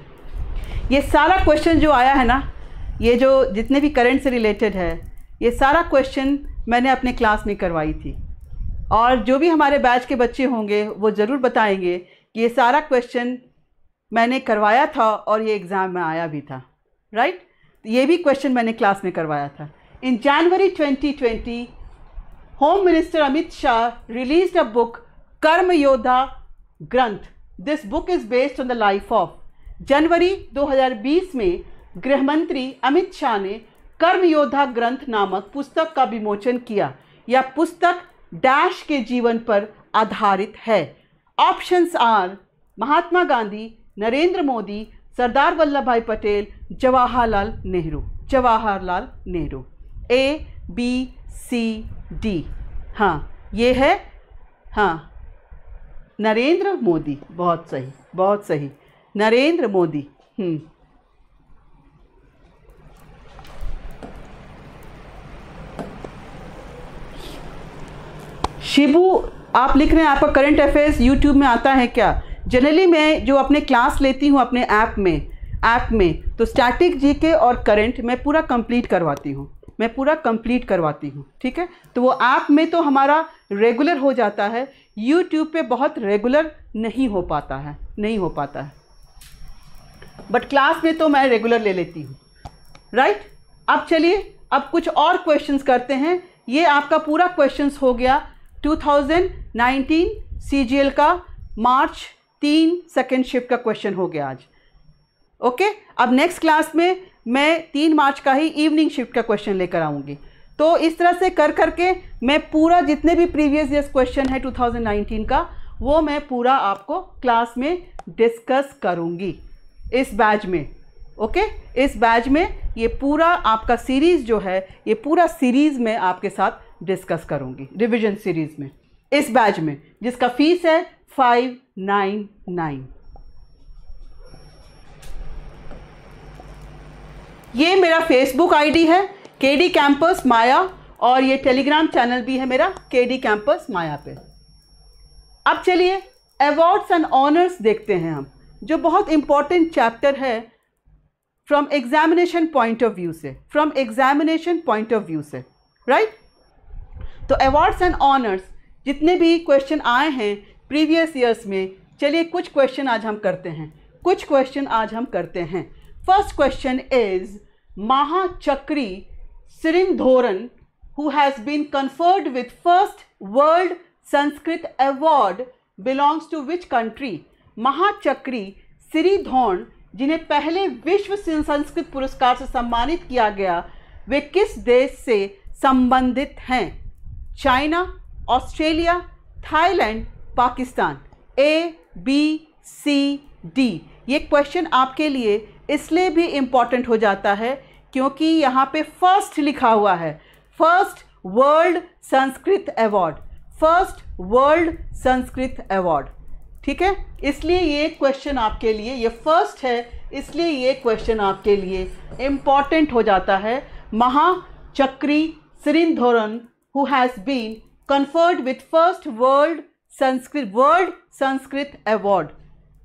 [SPEAKER 1] ये सारा क्वेश्चन जो आया है ना ये जो जितने भी करंट से रिलेटेड है ये सारा क्वेश्चन मैंने अपने क्लास में करवाई थी और जो भी हमारे बैच के बच्चे होंगे वो ज़रूर बताएंगे कि ये सारा क्वेश्चन मैंने करवाया था और ये एग्ज़ाम में आया भी था राइट right? ये भी क्वेश्चन मैंने क्लास में करवाया था in January 2020 home minister Amit Shah release a book Karma Yoddha Granth this book is based on the life of जनवरी 2020 में गृह मंत्री अमित शाह ने कर्म योद्धा ग्रंथ नामक पुस्तक का विमोचन किया यह पुस्तक डैश के जीवन पर आधारित है options are Mahatma Gandhi Narendra Modi Sardar Vallabhbhai Patel Jawaharlal Nehru Jawaharlal Nehru A B C D हाँ ये है हाँ नरेंद्र मोदी बहुत सही बहुत सही नरेंद्र मोदी हम्म। शिबू आप लिख रहे हैं आपका करंट अफेयर्स यूट्यूब में आता है क्या जनरली मैं जो अपने क्लास लेती हूँ अपने ऐप में ऐप में तो स्टैटिक जीके और करंट मैं पूरा कंप्लीट करवाती हूँ मैं पूरा कंप्लीट करवाती हूँ ठीक है तो वो ऐप में तो हमारा रेगुलर हो जाता है यूट्यूब पे बहुत रेगुलर नहीं हो पाता है नहीं हो पाता है बट क्लास में तो मैं रेगुलर ले लेती हूँ राइट अब चलिए अब कुछ और क्वेश्चंस करते हैं ये आपका पूरा क्वेश्चंस हो गया 2019 सीजीएल का मार्च तीन सेकेंड शिफ्ट का क्वेश्चन हो गया आज ओके okay? अब नेक्स्ट क्लास में मैं तीन मार्च का ही इवनिंग शिफ्ट का क्वेश्चन लेकर आऊँगी तो इस तरह से कर करके मैं पूरा जितने भी प्रीवियस ईयर क्वेश्चन है 2019 का वो मैं पूरा आपको क्लास में डिस्कस करूँगी इस बैच में ओके इस बैच में ये पूरा आपका सीरीज़ जो है ये पूरा सीरीज़ में आपके साथ डिस्कस करूँगी रिविजन सीरीज़ में इस बैच में जिसका फीस है फाइव नाइन नाइन ये मेरा फेसबुक आईडी है के डी कैंपस माया और ये टेलीग्राम चैनल भी है मेरा के डी कैंपस माया पे अब चलिए अवार्ड्स एंड ऑनर्स देखते हैं हम जो बहुत इम्पॉर्टेंट चैप्टर है from examination point of view से from examination point of view से राइट तो अवार्ड्स एंड ऑनर्स जितने भी क्वेश्चन आए हैं प्रीवियस ईयर्स में चलिए कुछ क्वेश्चन आज हम करते हैं कुछ क्वेश्चन आज हम करते हैं First question is Maha Chakri Sirindhoran, who has been conferred with first World Sanskrit Award, belongs to which country? Maha Chakri Siridhorn, जिन्हें पहले विश्व संस्कृत पुरस्कार से सम्मानित किया गया वे किस देश से संबंधित हैं China Australia Thailand Pakistan A B C D ये क्वेश्चन आपके लिए इसलिए भी इम्पॉर्टेंट हो जाता है क्योंकि यहाँ पे फर्स्ट लिखा हुआ है first world Sanskrit award first world Sanskrit award ठीक है इसलिए ये क्वेश्चन आपके लिए ये फर्स्ट है इसलिए ये क्वेश्चन आपके लिए इम्पॉर्टेंट हो जाता है Maha Chakri Sirindhorn who has been conferred with first world Sanskrit world Sanskrit award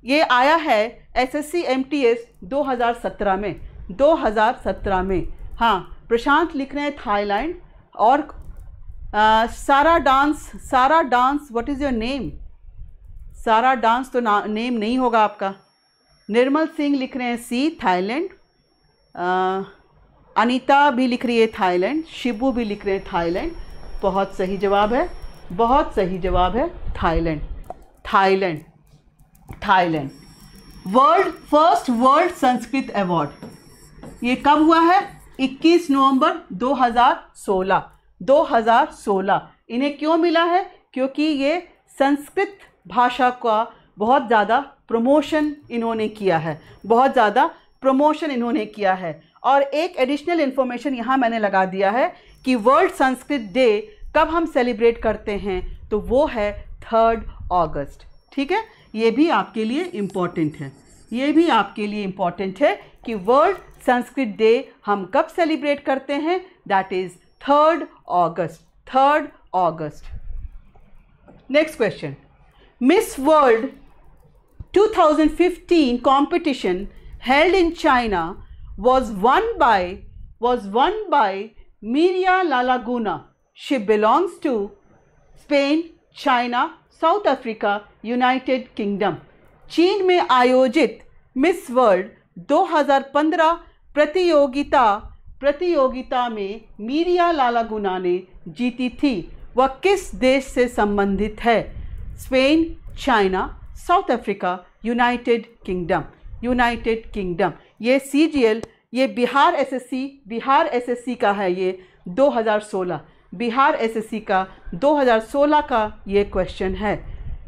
[SPEAKER 1] ये आया है एसएससी एमटीएस 2017 में 2017 में हाँ प्रशांत लिख रहे हैं थाईलैंड और आ, सारा डांस सारा dance what is your name सारा डांस तो ना नेम नहीं होगा आपका निर्मल सिंह लिख रहे हैं सी थाईलैंड अनीता भी लिख रही है थाईलैंड शिबू भी लिख रहे हैं थाईलैंड बहुत सही जवाब है बहुत सही जवाब है Thailand Thailand Thailand world first world Sanskrit award ये कब हुआ है 21 नवंबर 2016 2016 इन्हें क्यों मिला है क्योंकि ये संस्कृत भाषा का बहुत ज़्यादा प्रमोशन इन्होंने किया है बहुत ज़्यादा प्रमोशन इन्होंने किया है और एक एडिशनल इन्फॉर्मेशन यहाँ मैंने लगा दिया है कि वर्ल्ड संस्कृत डे कब हम सेलिब्रेट करते हैं तो वो है थर्ड अगस्त ठीक है ये भी आपके लिए इम्पॉर्टेंट है ये भी आपके लिए इम्पॉर्टेंट है कि वर्ल्ड संस्कृत डे हम कब सेलिब्रेट करते हैं that is third August third August next question Miss World 2015 competition held in China was won by was won by Mireia Lalaguna she belongs to Spain China South Africa United Kingdom चीन में आयोजित miss World 2015 प्रतियोगिता प्रतियोगिता में myria लालागुना ने जीती थी वह किस देश से संबंधित है Spain China South Africa United Kingdom United Kingdom ये सी ये बिहार एसएससी बिहार एसएससी का है ये 2016 बिहार एसएससी का 2016 का ये क्वेश्चन है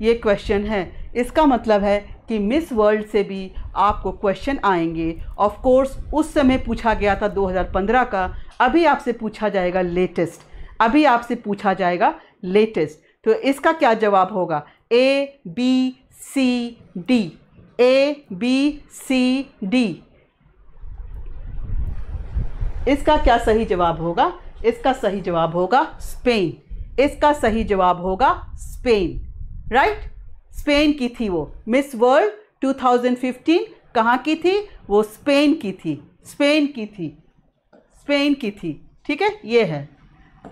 [SPEAKER 1] ये क्वेश्चन है इसका मतलब है कि मिस वर्ल्ड से भी आपको क्वेश्चन आएंगे ऑफ कोर्स उस समय पूछा गया था 2015 का अभी आपसे पूछा जाएगा लेटेस्ट अभी आपसे पूछा जाएगा लेटेस्ट तो इसका क्या जवाब होगा A B C D A B C D इसका क्या सही जवाब होगा इसका सही जवाब होगा स्पेन इसका सही जवाब होगा स्पेन राइट स्पेन की थी वो मिस वर्ल्ड 2015 कहाँ की थी वो स्पेन की थी स्पेन की थी स्पेन की थी ठीक है ये है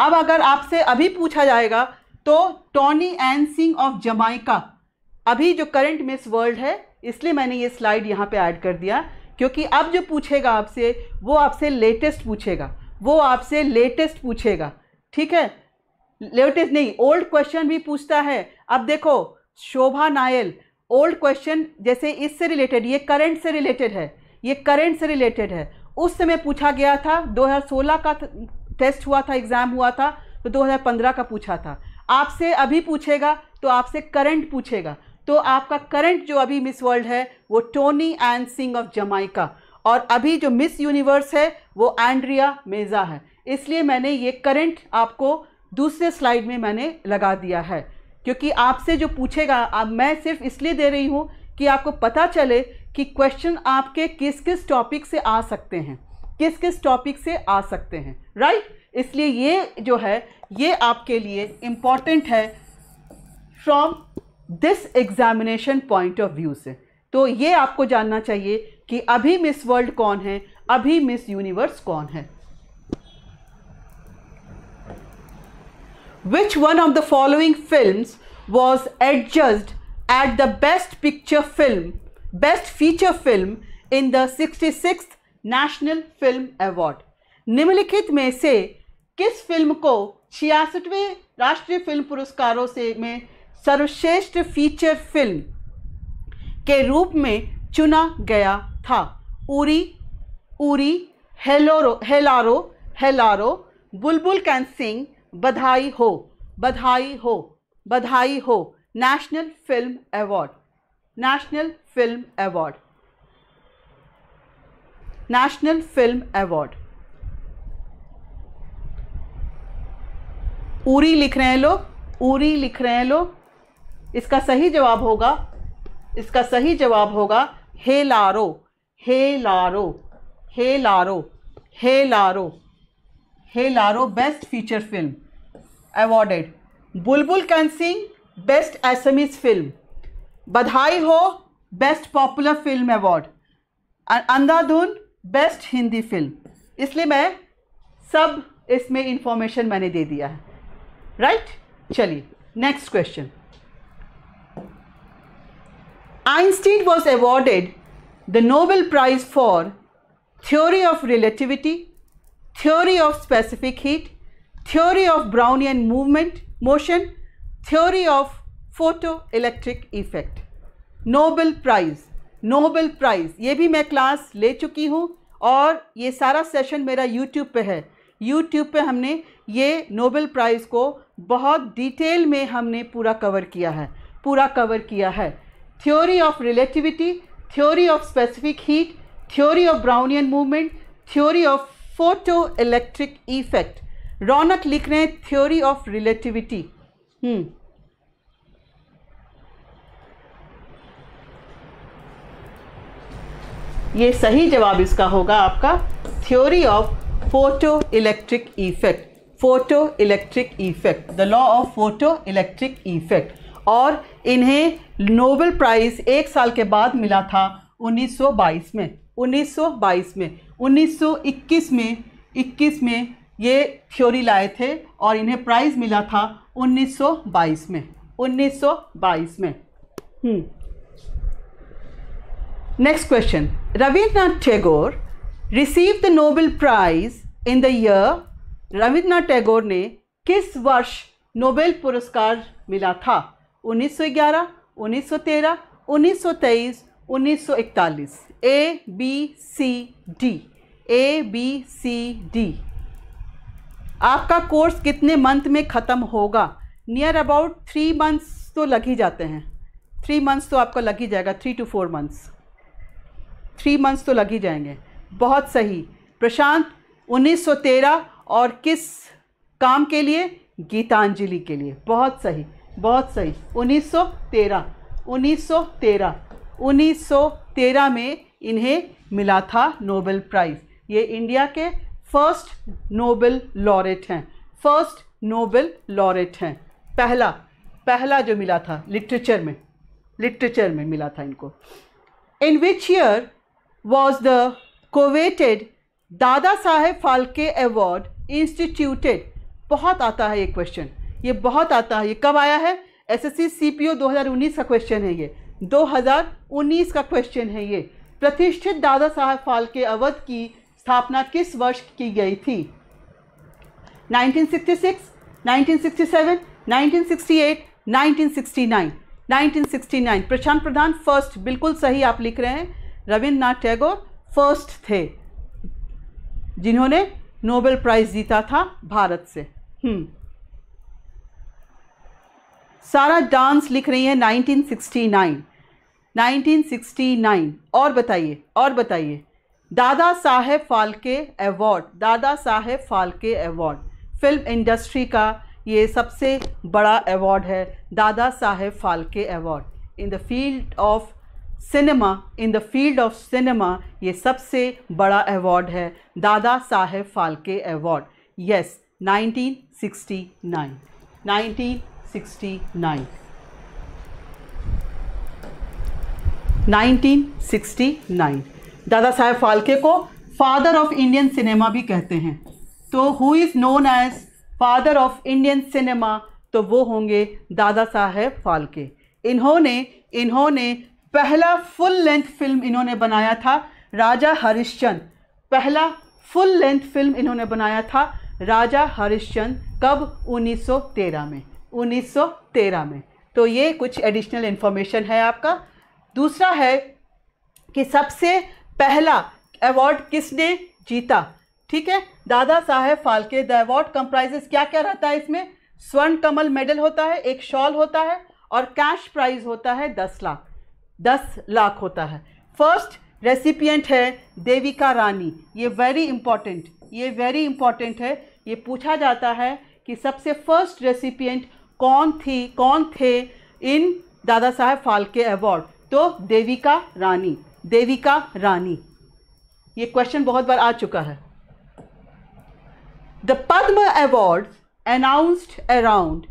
[SPEAKER 1] अब अगर आपसे अभी पूछा जाएगा तो Toni Ann Singh of Jamaica अभी जो करंट मिस वर्ल्ड है इसलिए मैंने ये स्लाइड यहाँ पे ऐड कर दिया क्योंकि अब जो पूछेगा आपसे वो आपसे लेटेस्ट पूछेगा वो आपसे लेटेस्ट पूछेगा ठीक है लेटेस्ट नहीं ओल्ड क्वेश्चन भी पूछता है अब देखो शोभा नायल ओल्ड क्वेश्चन जैसे इससे रिलेटेड ये करंट से रिलेटेड है ये करंट से रिलेटेड है उस समय पूछा गया था 2016 का टेस्ट हुआ था एग्ज़ाम हुआ था तो 2015 का पूछा था आपसे अभी पूछेगा तो आपसे करंट पूछेगा तो आपका करंट जो अभी मिस वर्ल्ड है वो Toni Ann Singh of Jamaica और अभी जो मिस यूनिवर्स है वो एंड्रिया मेज़ा है इसलिए मैंने ये करंट आपको दूसरे स्लाइड में मैंने लगा दिया है क्योंकि आपसे जो पूछेगा आप मैं सिर्फ इसलिए दे रही हूँ कि आपको पता चले कि क्वेश्चन आपके किस किस टॉपिक से आ सकते हैं किस किस टॉपिक से आ सकते हैं राइट इसलिए ये जो है ये आपके लिए इम्पॉर्टेंट है from this examination point of view से तो ये आपको जानना चाहिए कि अभी मिस वर्ल्ड कौन है अभी मिस यूनिवर्स कौन है which one of the following film was adjudged at the best picture film best feature film in the sixty six national film award निम्नलिखित में से किस फिल्म को छियासठवें राष्ट्रीय फिल्म पुरस्कारों से में सर्वश्रेष्ठ फीचर फिल्म के रूप में चुना गया था उरी उरी हेलोरो हेलारो हेलारो बुलबुल कैन सिंग बधाई हो बधाई हो बधाई हो national film award national film award national film award Uri लिख रहे हैं लोग उरी लिख रहे हैं लोग इसका सही जवाब होगा इसका सही जवाब होगा Hellaro Hellaro Hellaro Hellaro Hellaro best feature film awarded Bulbbul can sing best Assamese film बधाई हो best popular film award Andhadhun best Hindi film इसलिए मैं सब इसमें इंफॉर्मेशन मैंने दे दिया है राइट चलिए next question Einstein was awarded the Nobel Prize for theory of relativity, theory of specific heat, theory of Brownian movement, motion, theory of photoelectric effect. Nobel Prize, Nobel Prize, ये भी मैं class ले चुकी हूँ और ये सारा सेशन मेरा YouTube पे है YouTube पे हमने ये नोबेल प्राइज़ को बहुत डिटेल में हमने पूरा कवर किया है पूरा कवर किया है theory of relativity theory of specific heat theory of Brownian movement theory of photo electric effect Raunak लिख रहे हैं थ्योरी ऑफ रिलेटिविटी हम्म ये सही जवाब इसका होगा आपका theory of photo electric effect photo electric effect the law of photo electric effect और इन्हें नोबेल प्राइज़ एक साल के बाद मिला था 1922 में 1922 में 1921 में 21 में ये थ्योरी लाए थे और इन्हें प्राइज़ मिला था 1922 में 1922 में next hmm. Question Rabindranath Tagore receive the Nobel prize in the year Rabindranath Tagore ने किस वर्ष नोबेल पुरस्कार मिला था 1911, 1913, 1923, 1941 A B C D A B C D आपका कोर्स कितने मंथ में ख़त्म होगा नियर अबाउट थ्री मंथ्स तो लग ही जाते हैं थ्री मंथ्स तो आपका लग ही जाएगा three two four months three months तो लग ही जाएंगे बहुत सही प्रशांत 1913 और किस काम के लिए गीतांजलि के लिए बहुत सही बहुत सही 1913 1913 1913 में इन्हें मिला था नोबेल प्राइज़ ये इंडिया के फर्स्ट नोबेल लॉरेट हैं फर्स्ट नोबेल लॉरेट हैं पहला पहला जो मिला था लिटरेचर में लिटरेचर में मिला था इनको in which year was the coveted Dada Saheb Phalke award instituted बहुत आता है ये क्वेश्चन ये बहुत आता है ये कब आया है एसएससी सीपीओ 2019 का क्वेश्चन है ये 2019 का क्वेश्चन है ये प्रतिष्ठित दादा साहब फाल्के अवध की स्थापना किस वर्ष की गई थी 1966, 1967, 1968, 1969, 1969 प्रशांत प्रधान फर्स्ट बिल्कुल सही आप लिख रहे हैं रविंद्रनाथ टैगोर फर्स्ट थे जिन्होंने नोबेल प्राइज़ जीता था भारत से हम्म सारा डांस लिख रही है 1969 1969 और बताइए और बताइए दादा Saheb Phalke award Dada Saheb Phalke award film industry का ये सबसे बड़ा अवार्ड है दादा Saheb Phalke award in the field of cinema in the field of cinema ये सबसे बड़ा अवार्ड है दादा साहेब फालके अवार्ड यस 1969 19 1969 दादा साहेब फालके को फादर ऑफ इंडियन सिनेमा भी कहते हैं तो who is known as father of Indian cinema तो वो होंगे दादा साहेब फालके इन्होंने इन्होंने पहला फुल लेंथ फिल्म इन्होंने बनाया था राजा हरिश्चंद पहला फुल लेंथ फिल्म इन्होंने बनाया था राजा हरिश्चंद कब 1913 में 1913 में तो ये कुछ एडिशनल इन्फॉर्मेशन है आपका दूसरा है कि सबसे पहला अवार्ड किसने जीता ठीक है दादा साहेब फाल्के द अवार्ड कंप्राइजेस क्या क्या रहता है इसमें स्वर्ण कमल मेडल होता है एक शॉल होता है और कैश प्राइज होता है दस लाख दस लाख होता है फर्स्ट रेसिपियंट है देविका रानी ये वेरी इंपॉर्टेंट ये वेरी इंपॉर्टेंट है ये पूछा जाता है कि सबसे फर्स्ट रेसिपियंट कौन थी कौन थे इन दादा साहेब फाल्के अवार्ड तो देविका रानी देविका रानी ये क्वेश्चन बहुत बार आ चुका है the Padma award announced around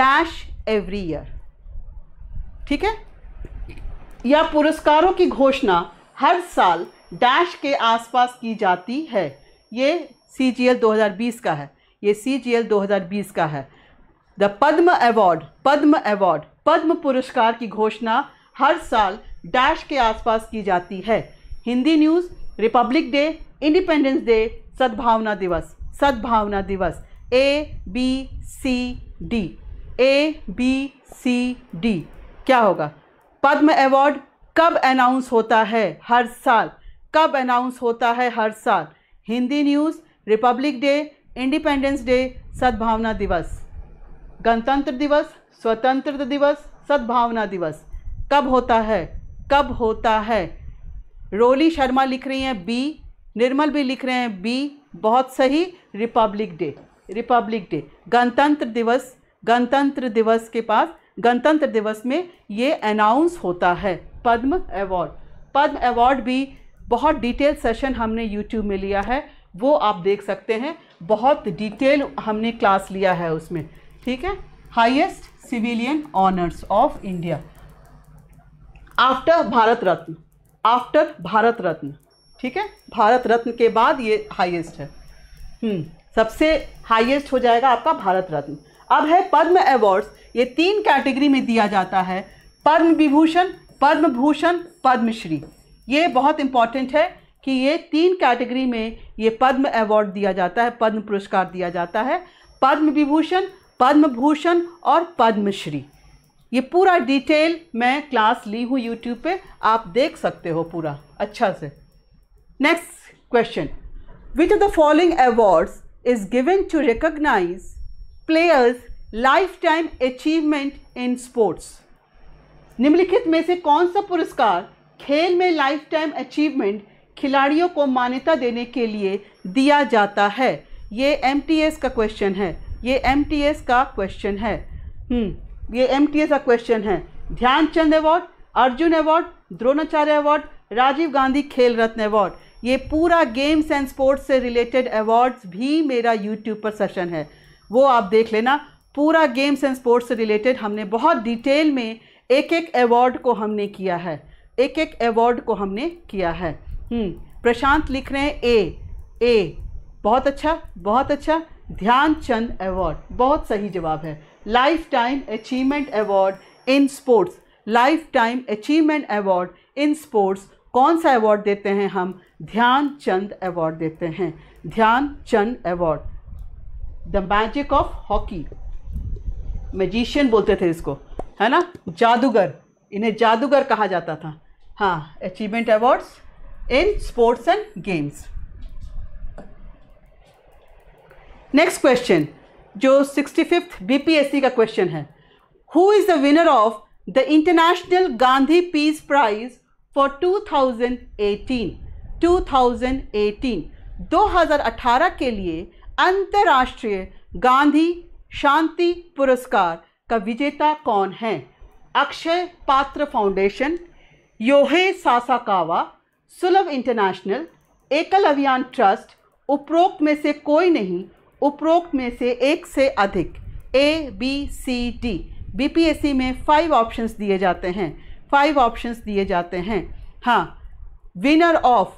[SPEAKER 1] dash every year ठीक है या पुरस्कारों की घोषणा हर साल डैश के आसपास की जाती है ये सी जी एल 2020 का है ये सी जी एल 2020 का है the Padma award Padma award Padma पुरस्कार की घोषणा हर साल डैश के आसपास की जाती है Hindi news republic day independence day Sadbhavana Diwas Sadbhavana Diwas A B C D A B C D क्या होगा पद्म अवार्ड कब अनाउंस होता है हर साल कब अनाउंस होता है हर साल Hindi news republic day independence day Sadbhavana Diwas गणतंत्र दिवस स्वतंत्रता दिवस सद्भावना दिवस कब होता है कब होता है रोली शर्मा लिख रही हैं बी निर्मल भी लिख रहे हैं बी बहुत सही रिपब्लिक डे रिपब्लिक डे गणतंत्र दिवस गणतंत्र दिवस के पास गणतंत्र दिवस में ये अनाउंस होता है पद्म अवार्ड पद्म अवार्ड भी बहुत डिटेल सेशन हमने यूट्यूब में लिया है वो आप देख सकते हैं बहुत डिटेल हमने क्लास लिया है उसमें ठीक है highest civilian honours of India after Bharat Ratna after Bharat Ratna ठीक है भारत रत्न के बाद ये हाईएस्ट है हम्म, सबसे हाईएस्ट हो जाएगा आपका भारत रत्न अब है पद्म अवार्ड्स ये तीन कैटेगरी में दिया जाता है पद्म विभूषण पद्म भूषण पद्मश्री ये बहुत इंपॉर्टेंट है कि ये तीन कैटेगरी में ये पद्म अवार्ड दिया जाता है पद्म पुरस्कार दिया जाता है पद्म विभूषण पद्म भूषण और पद्मश्री ये पूरा डिटेल मैं क्लास ली हूँ यूट्यूब पे आप देख सकते हो पूरा अच्छा से next question which of the following awards is given to recognise players life time achievement in sports निम्नलिखित में से कौन सा पुरस्कार खेल में लाइफ टाइम अचीवमेंट खिलाड़ियों को मान्यता देने के लिए दिया जाता है ये एम का क्वेश्चन है ये एम का क्वेश्चन है हम्म, ये एम का क्वेश्चन है Dhyanchand award Arjuna award Dronacharya award Rajiv Gandhi Khel Ratna award ये पूरा गेम्स एंड स्पोर्ट्स से रिलेटेड अवार्ड्स भी मेरा यूट्यूब पर सेशन है वो आप देख लेना पूरा गेम्स एंड स्पोर्ट्स से रिलेटेड हमने बहुत डिटेल में एक एक अवार्ड को हमने किया है एक एक अवार्ड को हमने किया है हम्म, प्रशांत लिख रहे हैं ए ए बहुत अच्छा बहुत अच्छा ध्यानचंद अवार्ड बहुत सही जवाब है life time achievement award in sports life time achievement award in sports कौन सा अवार्ड देते हैं हम ध्यानचंद अवार्ड देते हैं Dhyanchand award the magic of hockey magician बोलते थे इसको है ना जादूगर इन्हें जादूगर कहा जाता था हाँ achievement awards in sports and games next question जो सिक्सटी फिफ्थ बी का क्वेश्चन है who is the winner of the international Gandhi peace prize for 2018 2018 2018 के लिए अंतर्राष्ट्रीय गांधी शांति पुरस्कार का विजेता कौन है Akshaya Patra foundation Yohei Sasakawa Sulabh international Ekal Abhiyan trust उपरोक्त में से कोई नहीं उपरोक्त में से एक से अधिक A B C D BPSC में फाइव ऑप्शंस दिए जाते हैं फाइव ऑप्शंस दिए जाते हैं हाँ winner of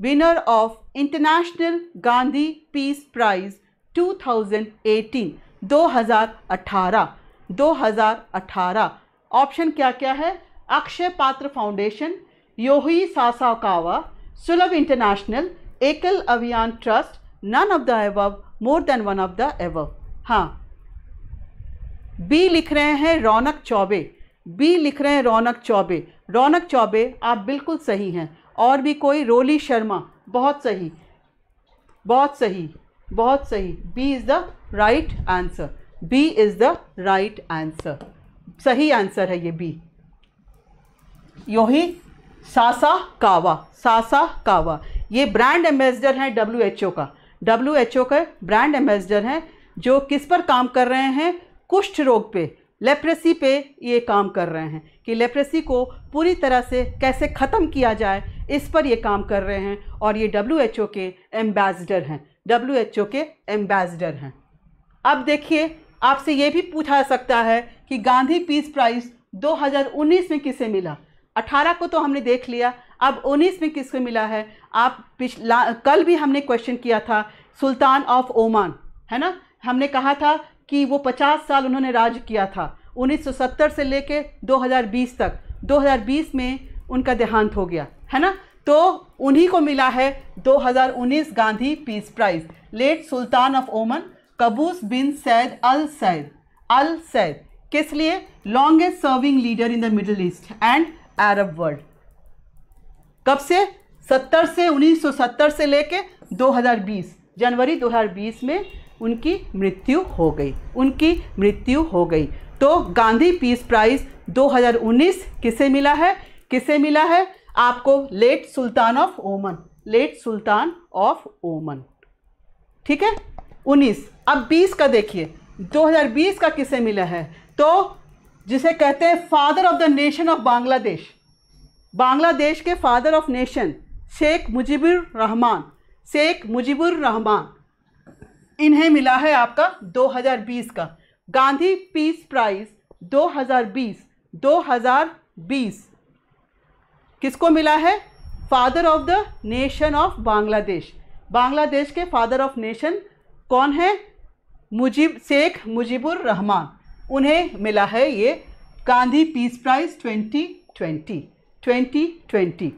[SPEAKER 1] winner of international Gandhi peace prize 2018 2018 2018 option क्या क्या है Akshaya Patra foundation Yohei Sasakawa Sulabh international Ekal Abhiyan trust none of the above more than one of the ever हाँ बी लिख रहे हैं रौनक चौबे बी लिख रहे हैं रौनक चौबे रौनक चौबे आप बिल्कुल सही हैं और भी कोई रोली शर्मा बहुत सही बहुत सही बहुत सही B is the right answer B is the right answer सही आंसर है ये बी यू ही सासा कावा सासा कावा ये ब्रांड एम्बेसडर हैं डब्ल्यू एच ओ का डब्ल्यू एच ओ के ब्रांड एम्बेसडर हैं जो किस पर काम कर रहे हैं कुष्ठ रोग पे लेप्रेसी पे ये काम कर रहे हैं कि लेप्रेसी को पूरी तरह से कैसे ख़त्म किया जाए इस पर ये काम कर रहे हैं और ये डब्ल्यू के एम्बेसडर हैं डब्ल्यू एच ओ के एम्बेसडर हैं अब देखिए आपसे ये भी पूछा सकता है कि गांधी पीस प्राइज़ 2019 में किसे मिला 18 को तो हमने देख लिया अब उन्नीस में किसको मिला है आप पिछला कल भी हमने क्वेश्चन किया था सुल्तान ऑफ ओमान है ना हमने कहा था कि वो 50 साल उन्होंने राज किया था 1970 से लेके 2020 तक 2020 में उनका देहांत हो गया है ना तो उन्हीं को मिला है 2019 Gandhi peace prize late sultan of Oman Qaboos bin Syed Al Syed Al Said किस लिए longest serving leader in the Middle East and Arab world कब से 70 से 1970 से लेके 2020 जनवरी 2020 में उनकी मृत्यु हो गई उनकी मृत्यु हो गई तो गांधी पीस प्राइज़ 2019 किसे मिला है किसे मिला है आपको late sultan of Oman late sultan of Oman ठीक है 19 अब 20 का देखिए 2020 का किसे मिला है तो जिसे कहते हैं father of the nation of Bangladesh Bangladesh के father of nation Sheikh Mujibur Rahman Sheikh Mujibur Rahman इन्हें मिला है आपका 2020 का गांधी पीस प्राइज़ 2020 2020 किसको मिला है father of the nation of Bangladesh Bangladesh के फादर ऑफ नेशन कौन है मुजीब शेख मुजीबुर रहमान उन्हें मिला है ये Gandhi peace prize 2020 twenty twenty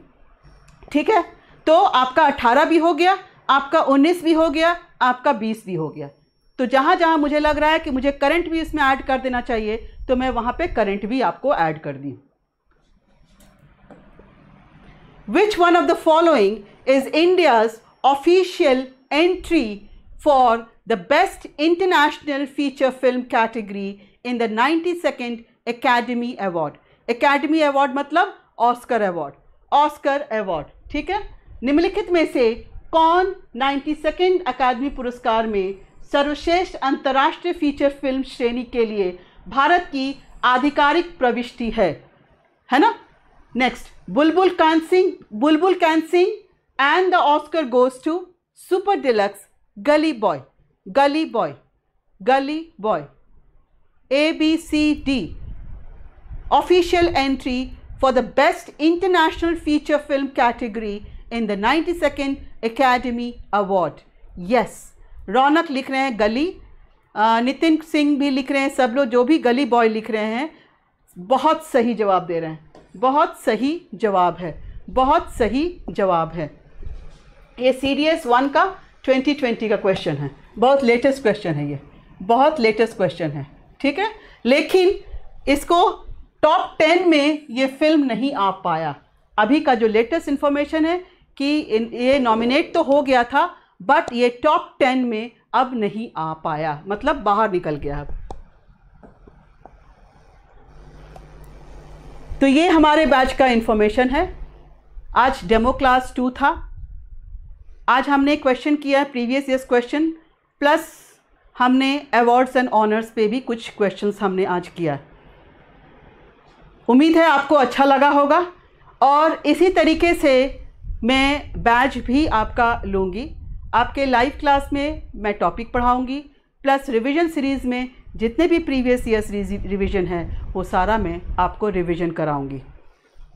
[SPEAKER 1] ठीक है तो आपका 18 भी हो गया आपका उन्नीस भी हो गया आपका बीस भी हो गया तो जहां जहां मुझे लग रहा है कि मुझे करंट भी इसमें ऐड कर देना चाहिए तो मैं वहां पे करंट भी आपको ऐड कर दी which one of the following is India's official entry for the best international feature film category in the ninety second academy award academy award मतलब ऑस्कर अवार्ड ऑस्कर अवार्ड ठीक है निम्नलिखित में से कौन नाइन्टी सेकेंड अकादमी पुरस्कार में सर्वश्रेष्ठ अंतर्राष्ट्रीय फीचर फिल्म श्रेणी के लिए भारत की आधिकारिक प्रविष्टि है है ना नेक्स्ट बुलबुल Can Sing Bulbbul Can Sing and the Oscar goes to Super Deluxe Gully Boy Gully Boy Gully Boy A B C D official entry for the Best International Feature Film category in the 92nd Academy Award. Yes, Raunak लिख रहे हैं गली नितिन सिंह भी लिख रहे हैं सब लोग जो भी गली बॉय लिख रहे हैं बहुत सही जवाब दे रहे हैं बहुत सही जवाब है बहुत सही जवाब है ये सीरियस वन का 2020 का क्वेश्चन है बहुत लेटेस्ट क्वेश्चन है ये बहुत लेटेस्ट क्वेश्चन है ठीक है लेकिन इसको टॉप टेन में ये फिल्म नहीं आ पाया अभी का जो लेटेस्ट इन्फॉर्मेशन है कि ये नॉमिनेट तो हो गया था बट ये टॉप टेन में अब नहीं आ पाया मतलब बाहर निकल गया अब तो ये हमारे बैच का इन्फॉर्मेशन है आज डेमो क्लास टू था आज हमने क्वेश्चन किया है प्रीवियस ईयर्स क्वेश्चन प्लस हमने अवार्ड्स एंड ऑनर्स पे भी कुछ क्वेश्चंस हमने आज किया है उम्मीद है आपको अच्छा लगा होगा और इसी तरीके से मैं बैच भी आपका लूँगी आपके लाइव क्लास में मैं टॉपिक पढ़ाऊँगी प्लस रिवीजन सीरीज़ में जितने भी प्रीवियस ईयर्स रिवीजन है वो सारा मैं आपको रिवीजन कराऊँगी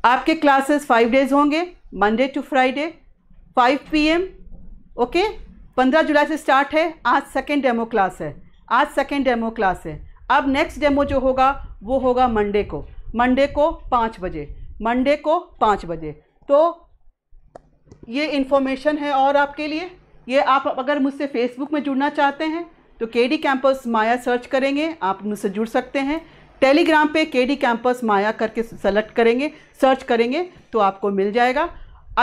[SPEAKER 1] आपके क्लासेस फाइव डेज़ होंगे Monday to Friday five PM okay पंद्रह जुलाई से स्टार्ट है आज सेकेंड डेमो क्लास है आज सेकेंड डेमो क्लास है अब नेक्स्ट डेमो जो होगा वो होगा मंडे को मंडे को पाँच बजे मंडे को पाँच बजे तो ये इन्फॉर्मेशन है और आपके लिए ये आप अगर मुझसे फेसबुक में जुड़ना चाहते हैं तो के डी कैंपस माया सर्च करेंगे आप मुझसे जुड़ सकते हैं टेलीग्राम पे के डी कैंपस माया करके सेलेक्ट करेंगे सर्च करेंगे तो आपको मिल जाएगा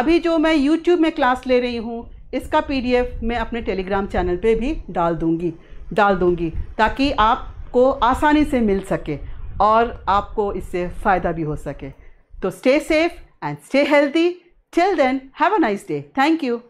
[SPEAKER 1] अभी जो मैं यूट्यूब में क्लास ले रही हूँ इसका पीडीएफ मैं अपने टेलीग्राम चैनल पे भी डाल दूँगी डाल दूँगी ताकि आपको आसानी से मिल सके और आपको इससे फ़ायदा भी हो सके तो stay safe and stay healthy till then have a nice day thank you